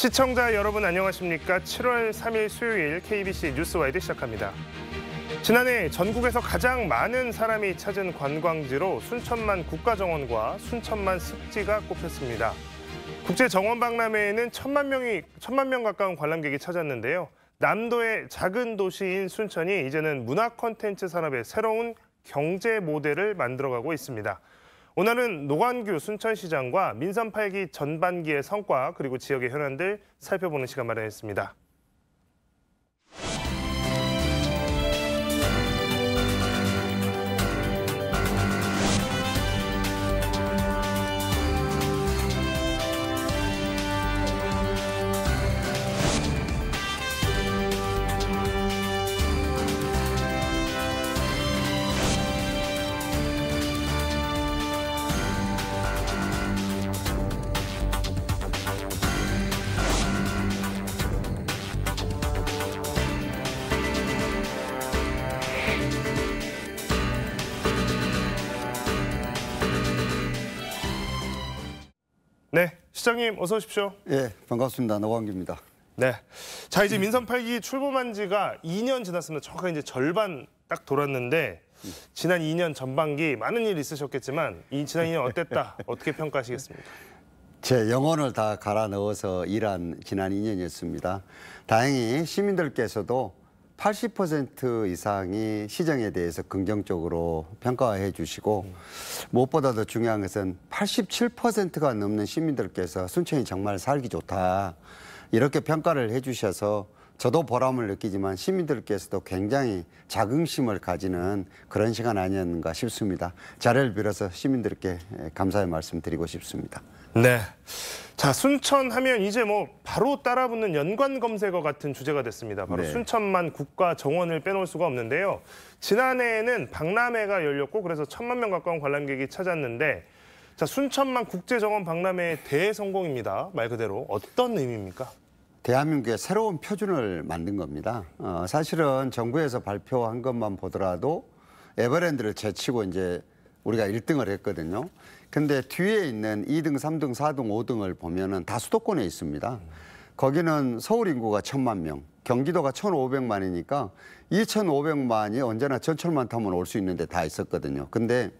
시청자 여러분 안녕하십니까? 7월 3일 수요일 KBC 뉴스와이드 시작합니다. 지난해 전국에서 가장 많은 사람이 찾은 관광지로 순천만 국가정원과 순천만 습지가 꼽혔습니다. 국제 정원 박람회에는 천만 명이 천만 명 가까운 관람객이 찾았는데요. 남도의 작은 도시인 순천이 이제는 문화 콘텐츠 산업의 새로운 경제 모델을 만들어가고 있습니다. 오늘은 노관규 순천시장과 민선 8기 전반기의 성과 그리고 지역의 현안들 살펴보는 시간 마련했습니다. 네, 시장님 어서 오십시오. 예, 반갑습니다. 노광기입니다. 네, 자 이제 민선 8기 출범한 지가 2년 지났습니다. 정확하게 이제 절반 딱 돌았는데 지난 2년 전반기 많은 일 있으셨겠지만 이 지난 2년 어땠다 어떻게 평가하시겠습니까? 제 영혼을 다 갈아 넣어서 일한 지난 2년이었습니다. 다행히 시민들께서도 80% 이상이 시장에 대해서 긍정적으로 평가해 주시고 무엇보다도 중요한 것은 87%가 넘는 시민들께서 순천이 정말 살기 좋다 이렇게 평가를 해 주셔서 저도 보람을 느끼지만 시민들께서도 굉장히 자긍심을 가지는 그런 시간 아니었는가 싶습니다. 자리를 빌어서 시민들께 감사의 말씀 드리고 싶습니다. 네. 자, 순천 하면 이제 뭐 바로 따라붙는 연관 검색어 같은 주제가 됐습니다. 바로 네. 순천만 국가 정원을 빼놓을 수가 없는데요. 지난해에는 박람회가 열렸고 그래서 천만 명 가까운 관람객이 찾았는데 자, 순천만 국제 정원 박람회의 대성공입니다. 말 그대로 어떤 의미입니까? 대한민국의 새로운 표준을 만든 겁니다. 어, 사실은 정부에서 발표한 것만 보더라도 에버랜드를 제치고 이제 우리가 1등을 했거든요. 근데 뒤에 있는 2등, 3등, 4등, 5등을 보면은 다 수도권에 있습니다. 거기는 서울 인구가 천만 명, 경기도가 천오백만이니까 이천오백만이 언제나 전철만 타면 올 수 있는데 다 있었거든요. 근데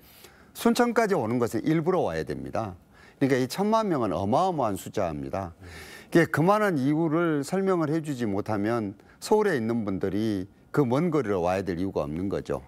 순천까지 오는 것은 일부러 와야 됩니다. 그러니까 이 천만 명은 어마어마한 숫자입니다. 이게 그만한 이유를 설명을 해주지 못하면 서울에 있는 분들이 그 먼 거리로 와야 될 이유가 없는 거죠.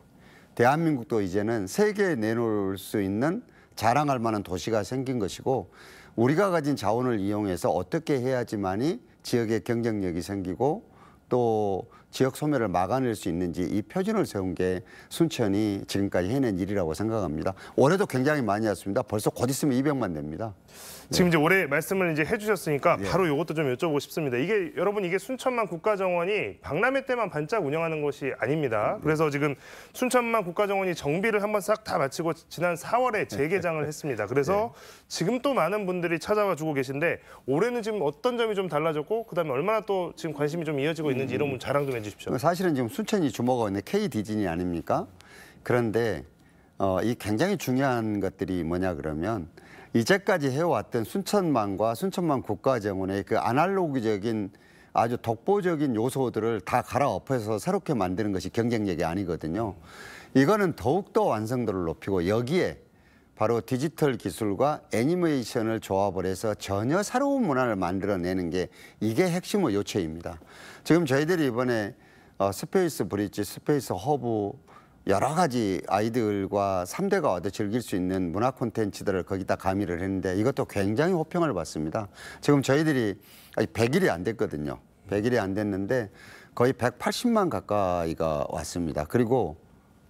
대한민국도 이제는 세계에 내놓을 수 있는 자랑할 만한 도시가 생긴 것이고 우리가 가진 자원을 이용해서 어떻게 해야지만이 지역의 경쟁력이 생기고 또 지역 소멸을 막아낼 수 있는지 이 표준을 세운 게 순천이 지금까지 해낸 일이라고 생각합니다. 올해도 굉장히 많이 왔습니다. 벌써 곧 있으면 200만 됩니다. 지금 이제 올해 말씀을 이제 해주셨으니까 예. 바로 이것도 좀 여쭤보고 싶습니다. 이게 여러분 이게 순천만 국가정원이 박람회 때만 반짝 운영하는 것이 아닙니다. 그래서 지금 순천만 국가정원이 정비를 한번 싹 다 마치고 지난 4월에 재개장을 했습니다. 그래서 예. 지금 또 많은 분들이 찾아와 주고 계신데 올해는 지금 어떤 점이 좀 달라졌고 그다음에 얼마나 또 지금 관심이 좀 이어지고 있는지 이런 음. 자랑 좀 해주세요. 주십시오 사실은 지금 순천이 주목하고 있는 K 디즈니 아닙니까? 그런데 어, 이 굉장히 중요한 것들이 뭐냐 그러면 이제까지 해왔던 순천만과 순천만 국가정원의 그 아날로그적인 아주 독보적인 요소들을 다 갈아엎어서 새롭게 만드는 것이 경쟁력이 아니거든요. 이거는 더욱더 완성도를 높이고 여기에 바로 디지털 기술과 애니메이션을 조합을 해서 전혀 새로운 문화를 만들어내는 게 이게 핵심의 요체입니다. 지금 저희들이 이번에 어, 스페이스 브릿지, 스페이스 허브 여러 가지 아이들과 3대가 와도 즐길 수 있는 문화 콘텐츠들을 거기다 가미를 했는데 이것도 굉장히 호평을 받습니다. 지금 저희들이 100일이 안 됐거든요. 100일이 안 됐는데 거의 180만 가까이가 왔습니다. 그리고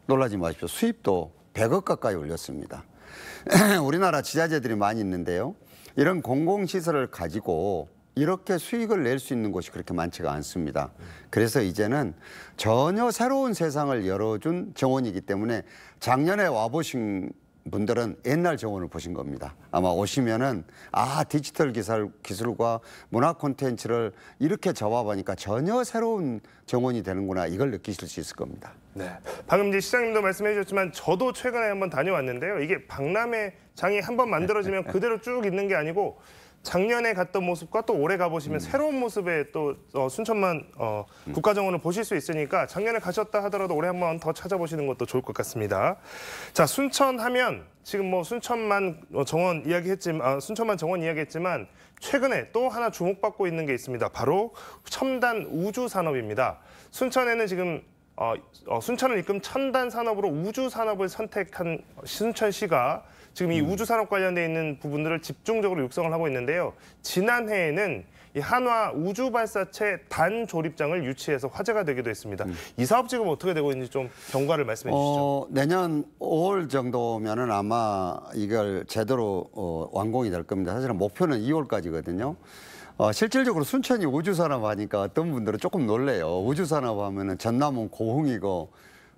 놀라지 마십시오. 수입도 100억 가까이 올렸습니다. 우리나라 지자체들이 많이 있는데요. 이런 공공시설을 가지고 이렇게 수익을 낼 수 있는 곳이 그렇게 많지가 않습니다. 그래서 이제는 전혀 새로운 세상을 열어준 정원이기 때문에 작년에 와보신 분들은 옛날 정원을 보신 겁니다. 아마 오시면은 아 디지털 기술, 기술과 문화 콘텐츠를 이렇게 접합하니까 전혀 새로운 정원이 되는구나 이걸 느끼실 수 있을 겁니다. 네, 방금 이제 시장님도 말씀해 주셨지만 저도 최근에 한번 다녀왔는데요. 이게 박람회 장이 한번 만들어지면 그대로 쭉 있는 게 아니고 작년에 갔던 모습과 또 올해 가보시면 음. 새로운 모습의 또 어, 순천만 어, 음. 국가정원을 보실 수 있으니까 작년에 가셨다 하더라도 올해 한 번 더 찾아보시는 것도 좋을 것 같습니다. 자 순천 하면 지금 뭐 순천만 어, 정원 이야기했지만 아, 순천만 정원 이야기했지만 최근에 또 하나 주목받고 있는 게 있습니다. 바로 첨단 우주 산업입니다. 순천에는 지금 어, 어 순천을 이끈 첨단 산업으로 우주 산업을 선택한 순천시가 지금 이 음. 우주 산업 관련돼 있는 부분들을 집중적으로 육성을 하고 있는데요. 지난해에는 이 한화 우주 발사체 단 조립장을 유치해서 화제가 되기도 했습니다. 음. 이 사업 지금 어떻게 되고 있는지 좀 경과를 말씀해 주시죠. 어, 내년 5월 정도면은 아마 이걸 제대로 어, 완공이 될 겁니다. 사실은 목표는 2월까지거든요. 어, 실질적으로 순천이 우주산업 하니까 어떤 분들은 조금 놀래요. 우주산업 하면은 전남은 고흥이고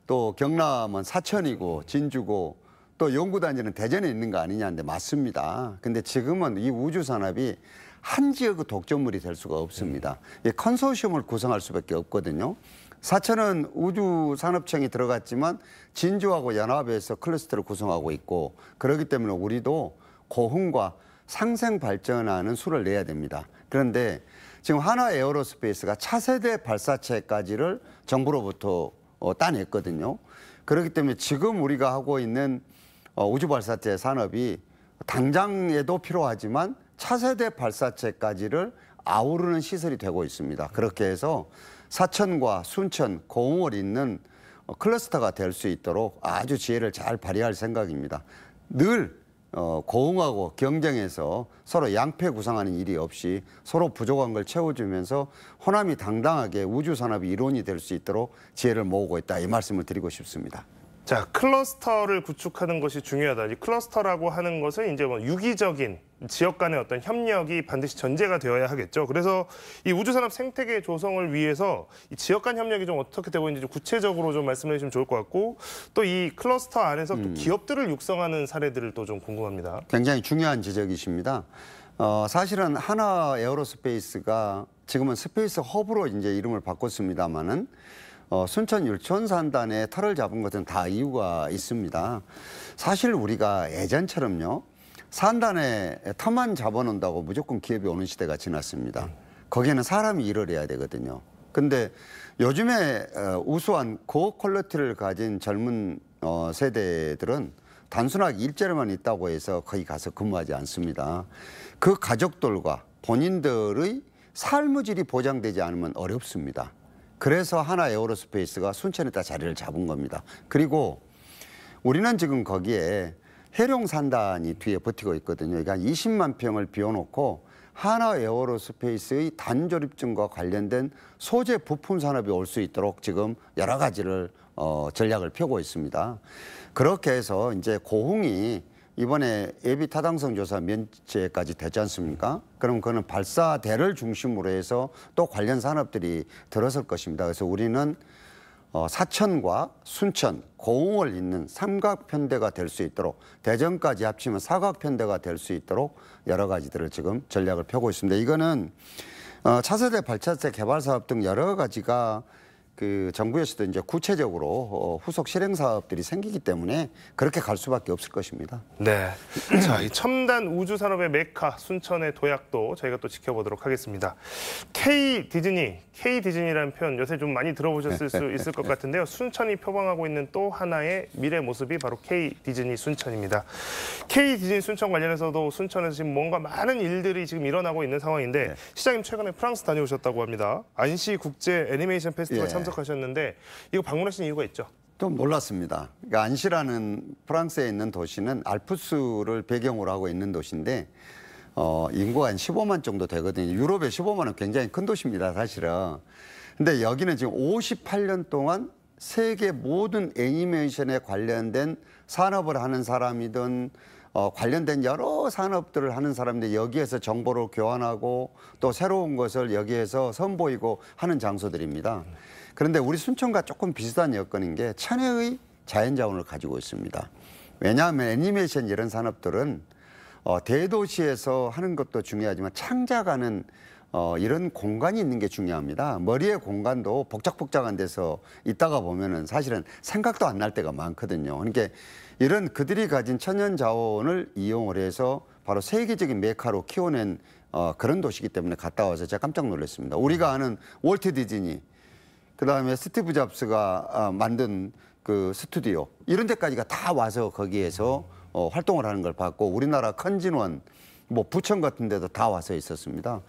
또 경남은 사천이고 진주고 또 연구단지는 대전에 있는 거 아니냐는데 맞습니다. 근데 지금은 이 우주산업이 한 지역의 독점물이 될 수가 없습니다. 네. 이 컨소시엄을 구성할 수밖에 없거든요. 사천은 우주산업청이 들어갔지만 진주하고 연합해서 클러스터를 구성하고 있고 그렇기 때문에 우리도 고흥과 상생 발전하는 수를 내야 됩니다. 그런데 지금 하나 에어로스페이스가 차세대 발사체까지를 정부로부터 어, 따냈거든요. 그렇기 때문에 지금 우리가 하고 있는 어, 우주 발사체 산업이 당장에도 필요하지만 차세대 발사체까지를 아우르는 시설이 되고 있습니다. 그렇게 해서 사천과 순천, 공을 잇는 어, 클러스터가 될 수 있도록 아주 지혜를 잘 발휘할 생각입니다. 늘 어, 고흥하고 경쟁해서 서로 양패 구상하는 일이 없이 서로 부족한 걸 채워주면서 호남이 당당하게 우주산업이이론이될 수 있도록 지혜를 모으고 있다 이 말씀을 드리고 싶습니다. 자, 클러스터를 구축하는 것이 중요하다. 이 클러스터라고 하는 것은 이제 뭐 유기적인 지역 간의 어떤 협력이 반드시 전제가 되어야 하겠죠. 그래서 이 우주산업 생태계 조성을 위해서 이 지역 간 협력이 좀 어떻게 되고 있는지 좀 구체적으로 좀 말씀해 주시면 좋을 것 같고 또 이 클러스터 안에서 또 음. 기업들을 육성하는 사례들을 또 좀 궁금합니다. 굉장히 중요한 지적이십니다. 어, 사실은 하나 에어로스페이스가 지금은 스페이스 허브로 이제 이름을 바꿨습니다마는 어, 순천 율촌산단에 터를 잡은 것은 다 이유가 있습니다. 사실 우리가 예전처럼요. 산단에 터만 잡아놓는다고 무조건 기업이 오는 시대가 지났습니다. 거기에는 사람이 일을 해야 되거든요. 근데 요즘에 어, 우수한 고퀄리티를 가진 젊은 어, 세대들은 단순하게 일자리만 있다고 해서 거기 가서 근무하지 않습니다. 그 가족들과 본인들의 삶의 질이 보장되지 않으면 어렵습니다. 그래서 하나 에어로스페이스가 순천에다 자리를 잡은 겁니다. 그리고 우리는 지금 거기에 해룡 산단이 뒤에 버티고 있거든요. 그러니까 20만 평을 비워놓고 하나 에어로스페이스의 단조립증과 관련된 소재 부품 산업이 올 수 있도록 지금 여러 가지를 어, 전략을 펴고 있습니다. 그렇게 해서 이제 고흥이 이번에 예비 타당성 조사 면제까지 됐지 않습니까? 그럼 그거는 발사대를 중심으로 해서 또 관련 산업들이 들어설 것입니다. 그래서 우리는 어, 사천과 순천, 고흥을 잇는 삼각편대가 될 수 있도록 대전까지 합치면 사각편대가 될 수 있도록 여러 가지들을 지금 전략을 펴고 있습니다. 이거는 어, 차세대 발차세 개발 사업 등 여러 가지가 그 정부에서도 이제 구체적으로 어, 후속 실행 사업들이 생기기 때문에 그렇게 갈 수밖에 없을 것입니다. 네. 자, 이 첨단 우주 산업의 메카 순천의 도약도 저희가 또 지켜보도록 하겠습니다. K 디즈니, K 디즈니라는 표현 요새 좀 많이 들어보셨을 수 있을 것 같은데요. 순천이 표방하고 있는 또 하나의 미래 모습이 바로 K 디즈니 순천입니다. K 디즈니 순천 관련해서도 순천에서 지금 뭔가 많은 일들이 지금 일어나고 있는 상황인데 네. 시장님 최근에 프랑스 다녀오셨다고 합니다. 안시 국제 애니메이션 페스티벌 예. 참 참석하셨는데 이거 방문하신 이유가 있죠? 좀 놀랐습니다. 그러니까 안시라는 프랑스에 있는 도시는 알프스를 배경으로 하고 있는 도시인데 어, 인구가 한 15만 정도 되거든요. 유럽의 15만은 굉장히 큰 도시입니다, 사실은. 근데 여기는 지금 58년 동안 세계 모든 애니메이션에 관련된 산업을 하는 사람이든 어, 관련된 여러 산업들을 하는 사람들이 여기에서 정보를 교환하고 또 새로운 것을 여기에서 선보이고 하는 장소들입니다. 그런데 우리 순천과 조금 비슷한 여건인 게 천혜의 자연자원을 가지고 있습니다. 왜냐하면 애니메이션 이런 산업들은 어, 대도시에서 하는 것도 중요하지만 창작하는 어, 이런 공간이 있는 게 중요합니다. 머리의 공간도 복작복작한 데서 있다가 보면은 사실은 생각도 안 날 때가 많거든요. 그러니까 이런 그들이 가진 천연 자원을 이용을 해서 바로 세계적인 메카로 키워낸 어, 그런 도시기 때문에 갔다 와서 제가 깜짝 놀랐습니다. 우리가 아는 월트 디즈니 그다음에 스티브 잡스가 아, 만든 그 스튜디오 이런 데까지가 다 와서 거기에서 어, 활동을 하는 걸 봤고 우리나라 컨진원 뭐 부천 같은 데도 다 와서 있었습니다.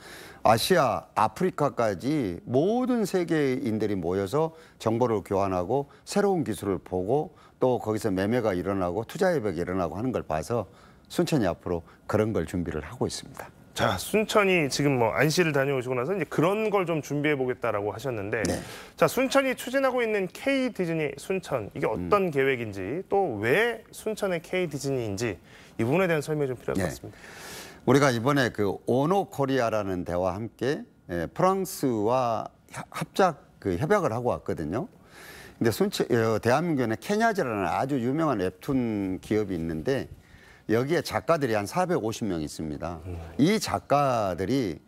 아시아, 아프리카까지 모든 세계인들이 모여서 정보를 교환하고 새로운 기술을 보고 또 거기서 매매가 일어나고 투자 협약이 일어나고 하는 걸 봐서 순천이 앞으로 그런 걸 준비를 하고 있습니다. 자 순천이 지금 뭐 안시를 다녀오시고 나서 이제 그런 걸 좀 준비해 보겠다라고 하셨는데 네. 자 순천이 추진하고 있는 K 디즈니 순천 이게 음. 어떤 음. 계획인지 또 왜 순천의 K 디즈니인지 이 부분에 대한 설명이 좀 필요할 네. 것 같습니다. 우리가 이번에 그 오노 코리아라는 대와 함께 예, 프랑스와 합작 그 협약을 하고 왔거든요. 근데 순천 어, 대한민국에 케냐즈라는 아주 유명한 웹툰 기업이 있는데 여기에 작가들이 한 450명 있습니다. 이 작가들이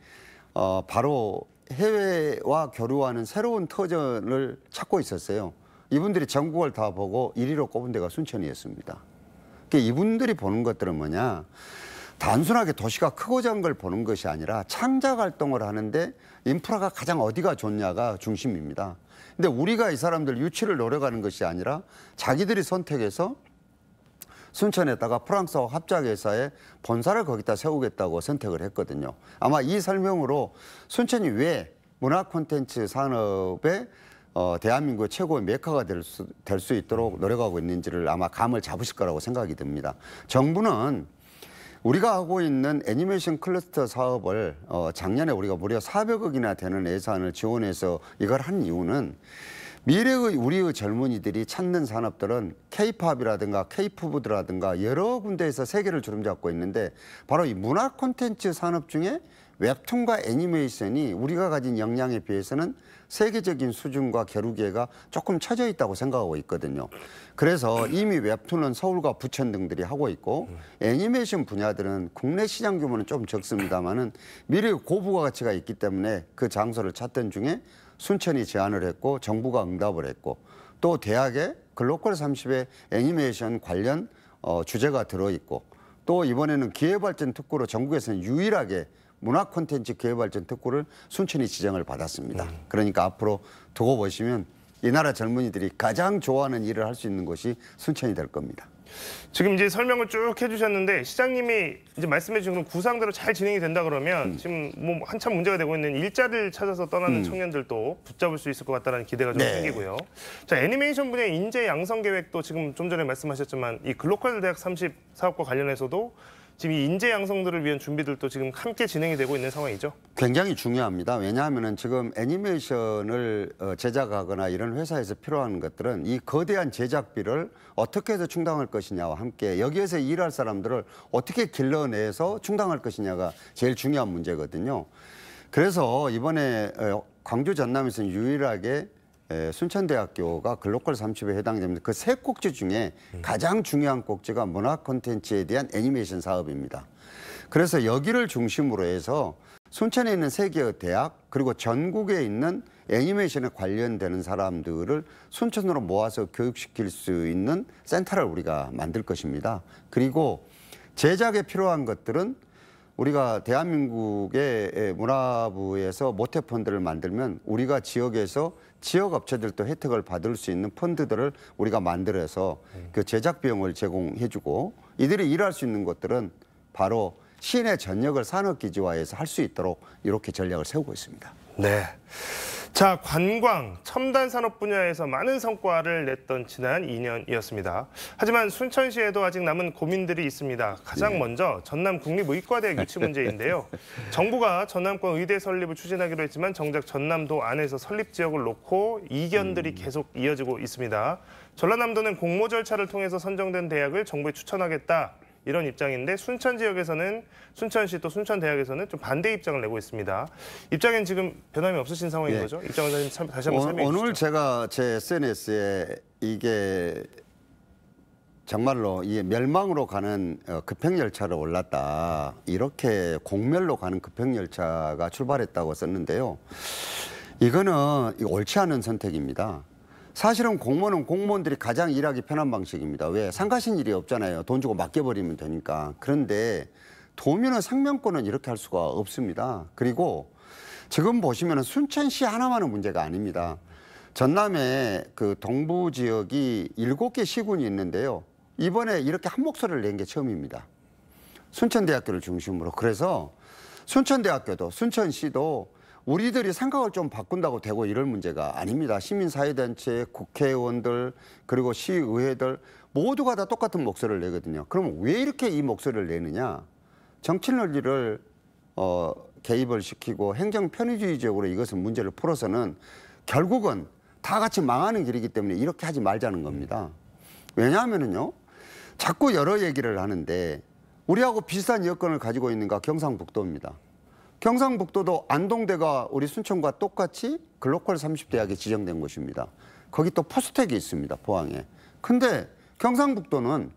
어, 바로 해외와 교류하는 새로운 터전을 찾고 있었어요. 이분들이 전국을 다 보고 1위로 꼽은 데가 순천이었습니다. 그러니까 이분들이 보는 것들은 뭐냐. 단순하게 도시가 크고 작은 걸 보는 것이 아니라 창작 활동을 하는데 인프라가 가장 어디가 좋냐가 중심입니다. 근데 우리가 이 사람들 유치를 노려가는 것이 아니라 자기들이 선택해서 순천에다가 프랑스와 합작회사에 본사를 거기다 세우겠다고 선택을 했거든요. 아마 이 설명으로 순천이 왜 문화 콘텐츠 산업에 어, 대한민국의 최고의 메카가 될 수 될 수 있도록 노력하고 있는지를 아마 감을 잡으실 거라고 생각이 듭니다. 정부는 우리가 하고 있는 애니메이션 클러스터 사업을 어, 작년에 우리가 무려 400억이나 되는 예산을 지원해서 이걸 한 이유는 미래의 우리의 젊은이들이 찾는 산업들은 케이팝이라든가 케이푸드라든가 여러 군데에서 세계를 주름잡고 있는데 바로 이 문화 콘텐츠 산업 중에 웹툰과 애니메이션이 우리가 가진 역량에 비해서는 세계적인 수준과 겨루기가 조금 처져 있다고 생각하고 있거든요. 그래서 이미 웹툰은 서울과 부천 등들이 하고 있고 애니메이션 분야들은 국내 시장 규모는 좀 적습니다만은 미래의 고부가 가치가 있기 때문에 그 장소를 찾던 중에 순천이 제안을 했고 정부가 응답을 했고 또 대학에 글로컬 30의 애니메이션 관련 어, 주제가 들어있고 또 이번에는 기회발전 특구로 전국에서는 유일하게 문화 콘텐츠 기회발전 특구를 순천이 지정을 받았습니다. 음. 그러니까 앞으로 두고 보시면 이 나라 젊은이들이 가장 좋아하는 일을 할 수 있는 곳이 순천이 될 겁니다. 지금 이제 설명을 쭉 해주셨는데 시장님이 이제 말씀해 주신 구상대로 잘 진행이 된다 그러면 음. 지금 뭐 한참 문제가 되고 있는 일자리를 찾아서 떠나는 음. 청년들도 붙잡을 수 있을 것 같다는 기대가 좀 네. 생기고요. 자 애니메이션 분야 인재 양성 계획도 지금 좀 전에 말씀하셨지만 이 글로컬 대학 30 사업과 관련해서도 지금 이 인재 양성들을 위한 준비들도 지금 함께 진행이 되고 있는 상황이죠? 굉장히 중요합니다. 왜냐하면 지금 애니메이션을 어, 제작하거나 이런 회사에서 필요한 것들은 이 거대한 제작비를 어떻게 해서 충당할 것이냐와 함께 여기에서 일할 사람들을 어떻게 길러내서 충당할 것이냐가 제일 중요한 문제거든요. 그래서 이번에 어, 광주 전남에서는 유일하게 에, 순천대학교가 글로컬 30에 해당됩니다. 그 세 꼭지 중에 음. 가장 중요한 꼭지가 문화 콘텐츠에 대한 애니메이션 사업입니다. 그래서 여기를 중심으로 해서 순천에 있는 세계 대학 그리고 전국에 있는 애니메이션에 관련되는 사람들을 순천으로 모아서 교육시킬 수 있는 센터를 우리가 만들 것입니다. 그리고 제작에 필요한 것들은 우리가 대한민국의 문화부에서 모태펀드를 만들면 우리가 지역에서 지역 업체들도 혜택을 받을 수 있는 펀드들을 우리가 만들어서 네. 그 제작 비용을 제공해주고 이들이 일할 수 있는 것들은 바로 시내 전역을 산업기지화해서 할 수 있도록 이렇게 전략을 세우고 있습니다. 네. 자, 관광, 첨단 산업 분야에서 많은 성과를 냈던 지난 2년이었습니다. 하지만 순천시에도 아직 남은 고민들이 있습니다. 가장 네. 먼저 전남 국립의과대 학 유치 문제인데요. 정부가 전남권 의대 설립을 추진하기로 했지만 정작 전남도 안에서 설립 지역을 놓고 이견들이 음. 계속 이어지고 있습니다. 전라남도는 공모 절차를 통해서 선정된 대학을 정부에 추천하겠다. 이런 입장인데 순천 지역에서는 순천시 또 순천대학에서는 좀 반대 입장을 내고 있습니다. 입장엔 지금 변함이 없으신 상황인 예. 거죠? 입장은 다시 한번 설명해 주시죠. 오늘 제가 제 SNS에 이게 정말로 이 멸망으로 가는 어, 급행열차로 올랐다. 이렇게 공멸로 가는 급행열차가 출발했다고 썼는데요. 이거는 옳지 않은 선택입니다. 사실은 공무원은 공무원들이 가장 일하기 편한 방식입니다. 왜? 상가신 일이 없잖아요. 돈 주고 맡겨버리면 되니까. 그런데 도면은 상명권은 이렇게 할 수가 없습니다. 그리고 지금 보시면 순천시 하나만은 문제가 아닙니다. 전남의 그 동부 지역이 일곱 개 시군이 있는데요. 이번에 이렇게 한 목소리를 낸 게 처음입니다. 순천대학교를 중심으로. 그래서 순천대학교도 순천시도 우리들이 생각을 좀 바꾼다고 되고 이럴 문제가 아닙니다. 시민사회단체, 국회의원들, 그리고 시의회들 모두가 다 똑같은 목소리를 내거든요. 그럼 왜 이렇게 이 목소리를 내느냐? 정치 논리를 어, 개입을 시키고 행정 편의주의적으로 이것은 문제를 풀어서는 결국은 다 같이 망하는 길이기 때문에 이렇게 하지 말자는 겁니다. 왜냐하면요 자꾸 여러 얘기를 하는데 우리하고 비슷한 여건을 가지고 있는가 경상북도입니다. 경상북도도 안동대가 우리 순천과 똑같이 글로컬 30대학에 지정된 곳입니다. 거기 또 포스텍이 있습니다. 포항에. 근데 경상북도는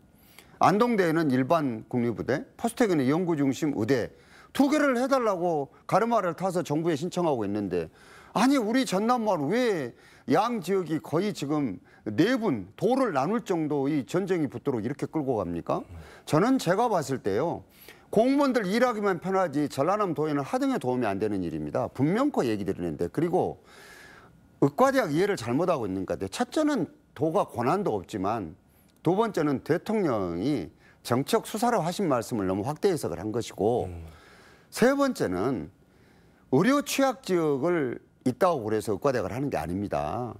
안동대에는 일반 국립부대, 포스텍은 연구중심 의대 두 개를 해달라고 가르마를 타서 정부에 신청하고 있는데 아니 우리 전남말왜 양 지역이 거의 지금 네분 도를 나눌 정도의 전쟁이 붙도록 이렇게 끌고 갑니까? 저는 제가 봤을 때요. 공무원들 일하기만 편하지 전라남 도에는 하등에 도움이 안 되는 일입니다. 분명코 얘기 드리는데 그리고 의과대학 이해를 잘못하고 있는 것 같아요. 첫째는 도가 권한도 없지만 두 번째는 대통령이 정치적 수사로 하신 말씀을 너무 확대 해석을 한 것이고 음. 세 번째는 의료 취약 지역을 있다고 그래서 의과대학을 하는 게 아닙니다.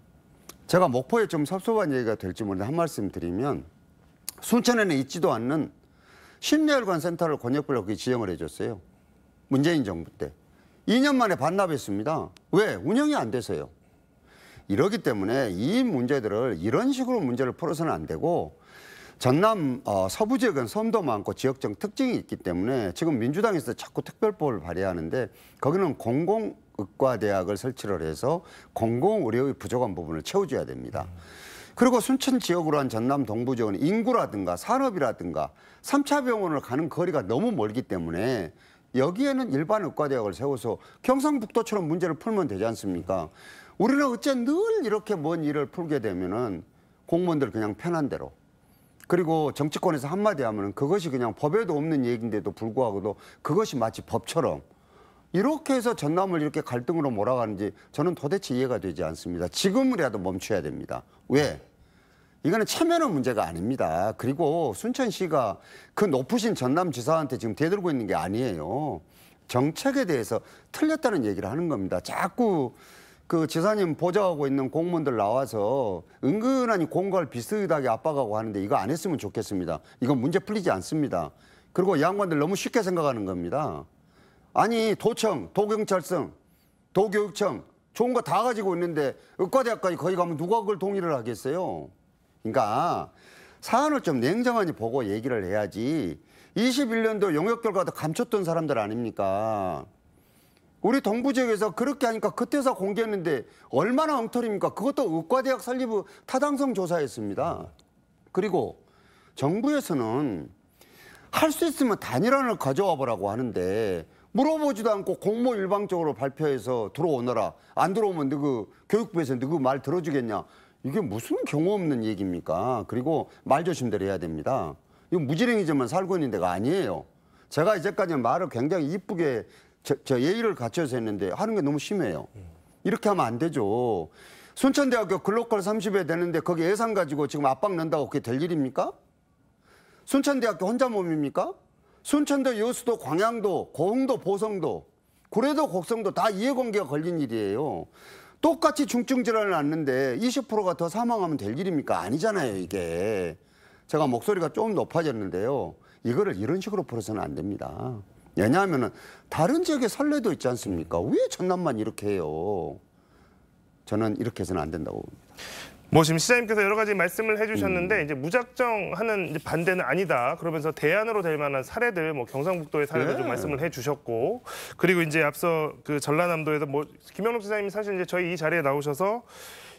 제가 목포에 좀 섭섭한 얘기가 될지 모르는데 한 말씀 드리면 순천에는 있지도 않는 심리혈관 센터를 권역별로 지정을 해줬어요. 문재인 정부 때. 2년 만에 반납했습니다. 왜? 운영이 안 돼서요. 이러기 때문에 이 문제들을 이런 식으로 문제를 풀어서는 안 되고 전남 어, 서부 지역은 섬도 많고 지역적 특징이 있기 때문에 지금 민주당에서 자꾸 특별법을 발의하는데 거기는 공공의과대학을 설치를 해서 공공의료의 부족한 부분을 채워줘야 됩니다. 음. 그리고 순천 지역으로 한 전남 동부지역은 인구라든가 산업이라든가 3차 병원을 가는 거리가 너무 멀기 때문에 여기에는 일반 의과대학을 세워서 경상북도처럼 문제를 풀면 되지 않습니까? 우리는 어째 늘 이렇게 먼 일을 풀게 되면은 공무원들 그냥 편한 대로 그리고 정치권에서 한마디 하면은 그것이 그냥 법에도 없는 얘기인데도 불구하고도 그것이 마치 법처럼 이렇게 해서 전남을 이렇게 갈등으로 몰아가는지 저는 도대체 이해가 되지 않습니다. 지금이라도 멈춰야 됩니다. 왜? 이거는 참여는 문제가 아닙니다. 그리고 순천시가 그 높으신 전남지사한테 지금 대들고 있는 게 아니에요. 정책에 대해서 틀렸다는 얘기를 하는 겁니다. 자꾸 그 지사님 보좌하고 있는 공무원들 나와서 은근히 공갈 비슷하게 압박하고 하는데 이거 안 했으면 좋겠습니다. 이건 문제 풀리지 않습니다. 그리고 양반들 너무 쉽게 생각하는 겁니다. 아니 도청, 도경찰청, 도교육청 좋은 거 다 가지고 있는데 의과대학까지 거기 가면 누가 그걸 동의를 하겠어요? 그러니까 사안을 좀 냉정하게 보고 얘기를 해야지 21년도 용역 결과도 감췄던 사람들 아닙니까? 우리 동부 지역에서 그렇게 하니까 그때서 공개했는데 얼마나 엉터리입니까? 그것도 의과대학 설립 후 타당성 조사였습니다. 그리고 정부에서는 할 수 있으면 단일화를 가져와 보라고 하는데 물어보지도 않고 공모 일방적으로 발표해서 들어오너라 안 들어오면 너그 교육부에서 너그 말 들어주겠냐 이게 무슨 경우 없는 얘기입니까? 그리고 말 조심들 해야 됩니다. 이거 무지랭이지만 살고 있는 데가 아니에요. 제가 이제까지 말을 굉장히 이쁘게 저, 저, 예의를 갖춰서 했는데 하는 게 너무 심해요. 이렇게 하면 안 되죠. 순천대학교 글로컬 3 0에 되는데 거기 예산 가지고 지금 압박 난다고 그게 될 일입니까? 순천대학교 혼자 몸입니까? 순천도 여수도 광양도 고흥도 보성도 구례도 곡성도 다 이해관계가 걸린 일이에요. 똑같이 중증 질환을 앓는데 20%가 더 사망하면 될 일입니까? 아니잖아요, 이게. 제가 목소리가 좀 높아졌는데요. 이거를 이런 식으로 풀어서는 안 됩니다. 왜냐하면 다른 지역에 설레도 있지 않습니까? 왜 전남만 이렇게 해요? 저는 이렇게 해서는 안 된다고 봅니다. 뭐 지금 시장님께서 여러 가지 말씀을 해주셨는데 음. 이제 무작정 하는 이제 반대는 아니다 그러면서 대안으로 될 만한 사례들 뭐 경상북도의 사례도 네. 좀 말씀을 해주셨고 그리고 이제 앞서 그 전라남도에서 뭐 김영록 시장님이 사실 이제 저희 이 자리에 나오셔서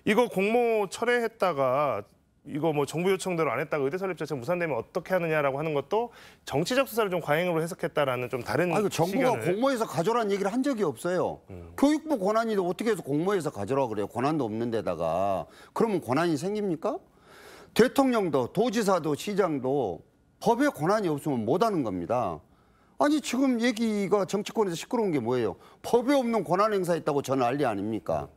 이거 공모 철회했다가 이거 뭐 정부 요청대로 안 했다가 의대 설립 자체 무산되면 어떻게 하느냐라고 하는 것도 정치적 수사를 좀 과잉으로 해석했다라는 좀 다른 아니, 그 정부가 시견을... 공모에서 가져라는 얘기를 한 적이 없어요. 음. 교육부 권한이 어떻게 해서 공모해서 가져라 그래요. 권한도 없는 데다가 그러면 권한이 생깁니까? 대통령도 도지사도 시장도 법에 권한이 없으면 못 하는 겁니다. 아니 지금 얘기가 정치권에서 시끄러운 게 뭐예요? 법에 없는 권한 행사했다고 저는 알 리 아닙니까?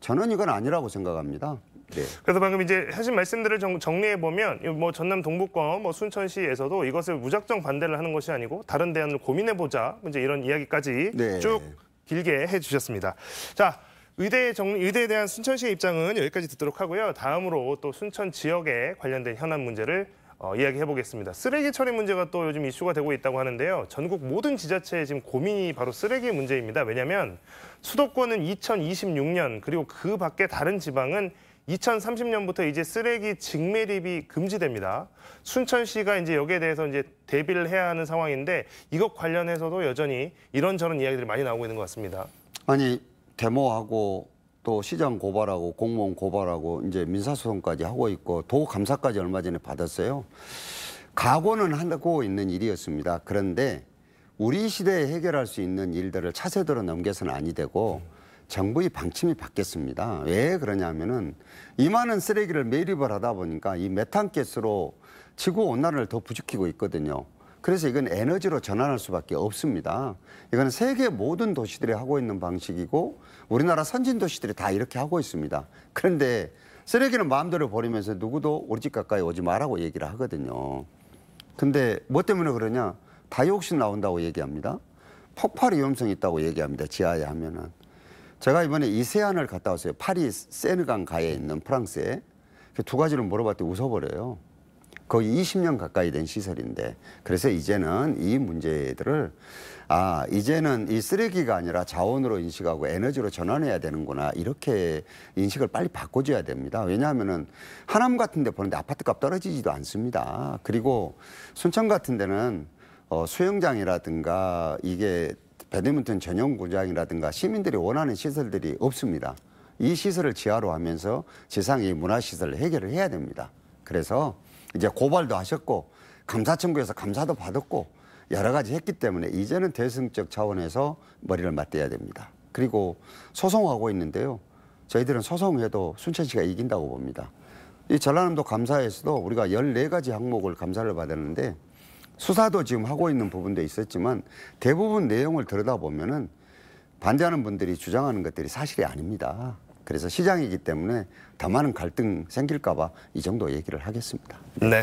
저는 이건 아니라고 생각합니다. 네. 그래서 방금 이제 하신 말씀들을 정, 리해 보면 뭐 전남 동북권 뭐 순천시에서도 이것을 무작정 반대를 하는 것이 아니고 다른 대안을 고민해 보자 뭐 이제 이런 이야기까지 네. 쭉 길게 해주셨습니다. 자. 의대 정, 의대에 대한 순천시의 입장은 여기까지 듣도록 하고요. 다음으로 또 순천 지역에 관련된 현안 문제를 어, 이야기해 보겠습니다. 쓰레기 처리 문제가 또 요즘 이슈가 되고 있다고 하는데요. 전국 모든 지자체의 지금 고민이 바로 쓰레기 문제입니다. 왜냐하면 수도권은 2026년 그리고 그 밖에 다른 지방은 2030년부터 이제 쓰레기 직매립이 금지됩니다. 순천시가 이제 여기에 대해서 이제 대비를 해야 하는 상황인데 이것 관련해서도 여전히 이런저런 이야기들이 많이 나오고 있는 것 같습니다. 아니 데모하고 또 시장 고발하고 공무원 고발하고 이제 민사소송까지 하고 있고 도 감사까지 얼마 전에 받았어요. 각오는 하고 있는 일이었습니다. 그런데 우리 시대에 해결할 수 있는 일들을 차세대로 넘겨서는 아니 되고 정부의 방침이 바뀌었습니다. 왜 그러냐면은 이 많은 쓰레기를 매립을 하다 보니까 이 메탄가스로 지구 온난화를 더 부추기고 있거든요. 그래서 이건 에너지로 전환할 수밖에 없습니다. 이거는 세계 모든 도시들이 하고 있는 방식이고 우리나라 선진 도시들이 다 이렇게 하고 있습니다. 그런데 쓰레기는 마음대로 버리면서 누구도 우리 집 가까이 오지 마라고 얘기를 하거든요. 근데 뭐 때문에 그러냐? 다이옥신 나온다고 얘기합니다. 폭발 위험성이 있다고 얘기합니다. 지하에 하면은. 제가 이번에 이세안을 갔다 왔어요. 파리 세느강 가에 있는 프랑스에. 그 두 가지를 물어봤더니 웃어버려요. 거의 20년 가까이 된 시설인데. 그래서 이제는 이 문제들을 아 이제는 이 쓰레기가 아니라 자원으로 인식하고 에너지로 전환해야 되는구나 이렇게 인식을 빨리 바꿔줘야 됩니다. 왜냐하면은 하남 같은데 보는데 아파트값 떨어지지도 않습니다. 그리고 순천 같은데는 어, 수영장이라든가 이게 배드민턴 전용 구장이라든가 시민들이 원하는 시설들이 없습니다. 이 시설을 지하로 하면서 지상의 문화시설을 해결을 해야 됩니다. 그래서 이제 고발도 하셨고 감사청구에서 감사도 받았고 여러 가지 했기 때문에 이제는 대승적 차원에서 머리를 맞대야 됩니다. 그리고 소송하고 있는데요. 저희들은 소송해도 순천시가 이긴다고 봅니다. 이 전라남도 감사에서도 우리가 열네 가지 항목을 감사를 받았는데 수사도 지금 하고 있는 부분도 있었지만 대부분 내용을 들여다보면 반대하는 분들이 주장하는 것들이 사실이 아닙니다. 그래서 시장이기 때문에 더 많은 갈등 생길까 봐 이 정도 얘기를 하겠습니다. 네.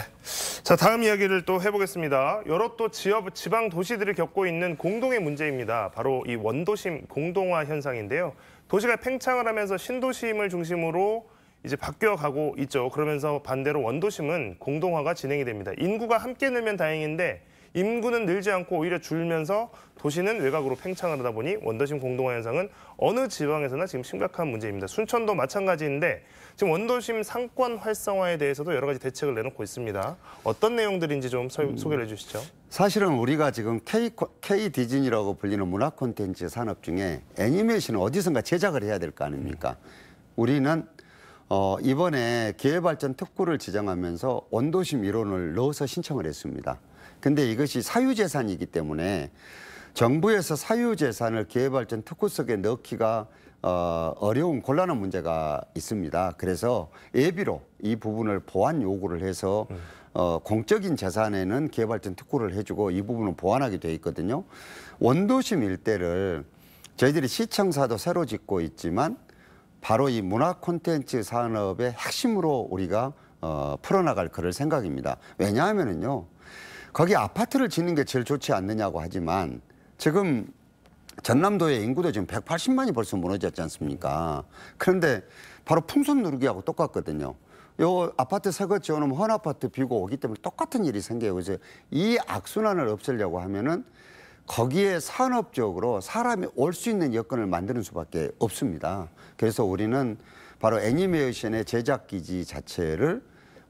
자, 다음 이야기를 또 해보겠습니다. 여러 또 지역 지방 도시들을 겪고 있는 공동의 문제입니다. 바로 이 원도심 공동화 현상인데요. 도시가 팽창을 하면서 신도심을 중심으로 이제 바뀌어가고 있죠. 그러면서 반대로 원도심은 공동화가 진행이 됩니다. 인구가 함께 늘면 다행인데 인구는 늘지 않고 오히려 줄면서 도시는 외곽으로 팽창을 하다 보니 원도심 공동화 현상은 어느 지방에서나 지금 심각한 문제입니다. 순천도 마찬가지인데 지금 원도심 상권 활성화에 대해서도 여러 가지 대책을 내놓고 있습니다. 어떤 내용들인지 좀 서, 음. 소개를 해주시죠. 사실은 우리가 지금 K, K 디즈니라고 불리는 문화 콘텐츠 산업 중에 애니메이션을 어디선가 제작을 해야 될 거 아닙니까? 음. 우리는 어, 이번에 기회발전 특구를 지정하면서 원도심 이론을 넣어서 신청을 했습니다. 근데 이것이 사유재산이기 때문에 정부에서 사유재산을 기회발전 특구속에 넣기가 어, 어려운 곤란한 문제가 있습니다. 그래서 예비로 이 부분을 보완 요구를 해서 어, 공적인 재산에는 개발전 특구를 해주고 이 부분은 보완하게 돼 있거든요. 원도심 일대를 저희들이 시청사도 새로 짓고 있지만 바로 이 문화 콘텐츠 산업의 핵심으로 우리가 어, 풀어나갈 그럴 생각입니다. 왜냐하면은요. 거기 아파트를 짓는 게 제일 좋지 않느냐고 하지만 지금 전남도의 인구도 지금 180만이 벌써 무너졌지 않습니까? 그런데 바로 풍선 누르기하고 똑같거든요. 요 아파트 새거 지어놓으면 헌 아파트 비고 오기 때문에 똑같은 일이 생겨요. 그래서 이 악순환을 없애려고 하면은 거기에 산업적으로 사람이 올 수 있는 여건을 만드는 수밖에 없습니다. 그래서 우리는 바로 애니메이션의 제작 기지 자체를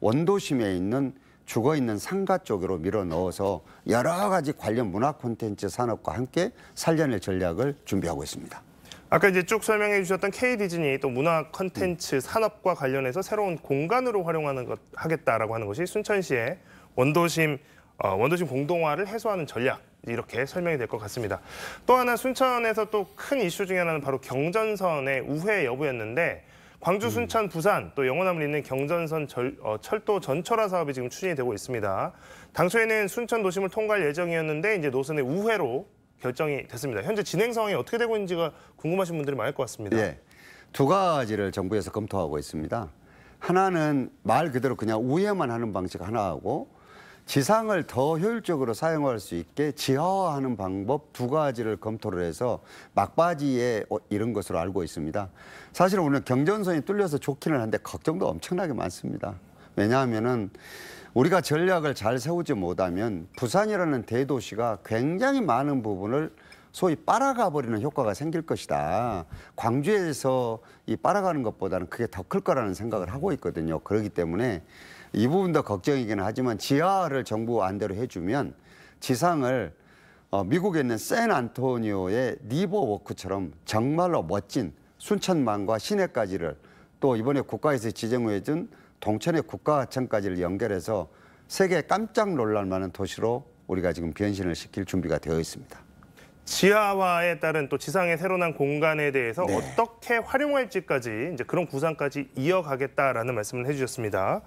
원도심에 있는 죽어 있는 상가 쪽으로 밀어 넣어서 여러 가지 관련 문화 콘텐츠 산업과 함께 살려낼 전략을 준비하고 있습니다. 아까 이제 쭉 설명해 주셨던 K 디즈니 또 문화 콘텐츠 음. 산업과 관련해서 새로운 공간으로 활용하는 것 하겠다라고 하는 것이 순천시의 원도심 어, 원도심 공동화를 해소하는 전략 이렇게 설명이 될 것 같습니다. 또 하나 순천에서 또 큰 이슈 중에 하나는 바로 경전선의 우회 여부였는데 광주, 음. 순천, 부산 또영원함을 잇는 경전선 절, 어, 철도 전철화 사업이 지금 추진이 되고 있습니다. 당초에는 순천 도심을 통과할 예정이었는데 이제 노선의 우회로 결정이 됐습니다. 현재 진행 상황이 어떻게 되고 있는지가 궁금하신 분들이 많을 것 같습니다. 예, 두 가지를 정부에서 검토하고 있습니다. 하나는 말 그대로 그냥 우회만 하는 방식 하나하고 지상을 더 효율적으로 사용할 수 있게 지하화하는 방법 두 가지를 검토를 해서 막바지에 어, 이런 것으로 알고 있습니다. 사실은 오늘 경전선이 뚫려서 좋기는 한데 걱정도 엄청나게 많습니다. 왜냐하면은 우리가 전략을 잘 세우지 못하면 부산이라는 대도시가 굉장히 많은 부분을 소위 빨아가 버리는 효과가 생길 것이다. 광주에서 이 빨아가는 것보다는 그게 더 클 거라는 생각을 하고 있거든요. 그렇기 때문에 이 부분도 걱정이긴 하지만 지하를 정부 안대로 해주면 지상을 어, 미국에 있는 샌 안토니오의 니버 워크처럼 정말로 멋진 순천만과 시내까지를 또 이번에 국가에서 지정해준 동천의 국가청까지를 연결해서 세계 깜짝 놀랄 만한 도시로 우리가 지금 변신을 시킬 준비가 되어 있습니다. 지하와에 따른 또 지상의 새로 난 공간에 대해서 네. 어떻게 활용할지까지 이제 그런 구상까지 이어가겠다라는 말씀을 해주셨습니다.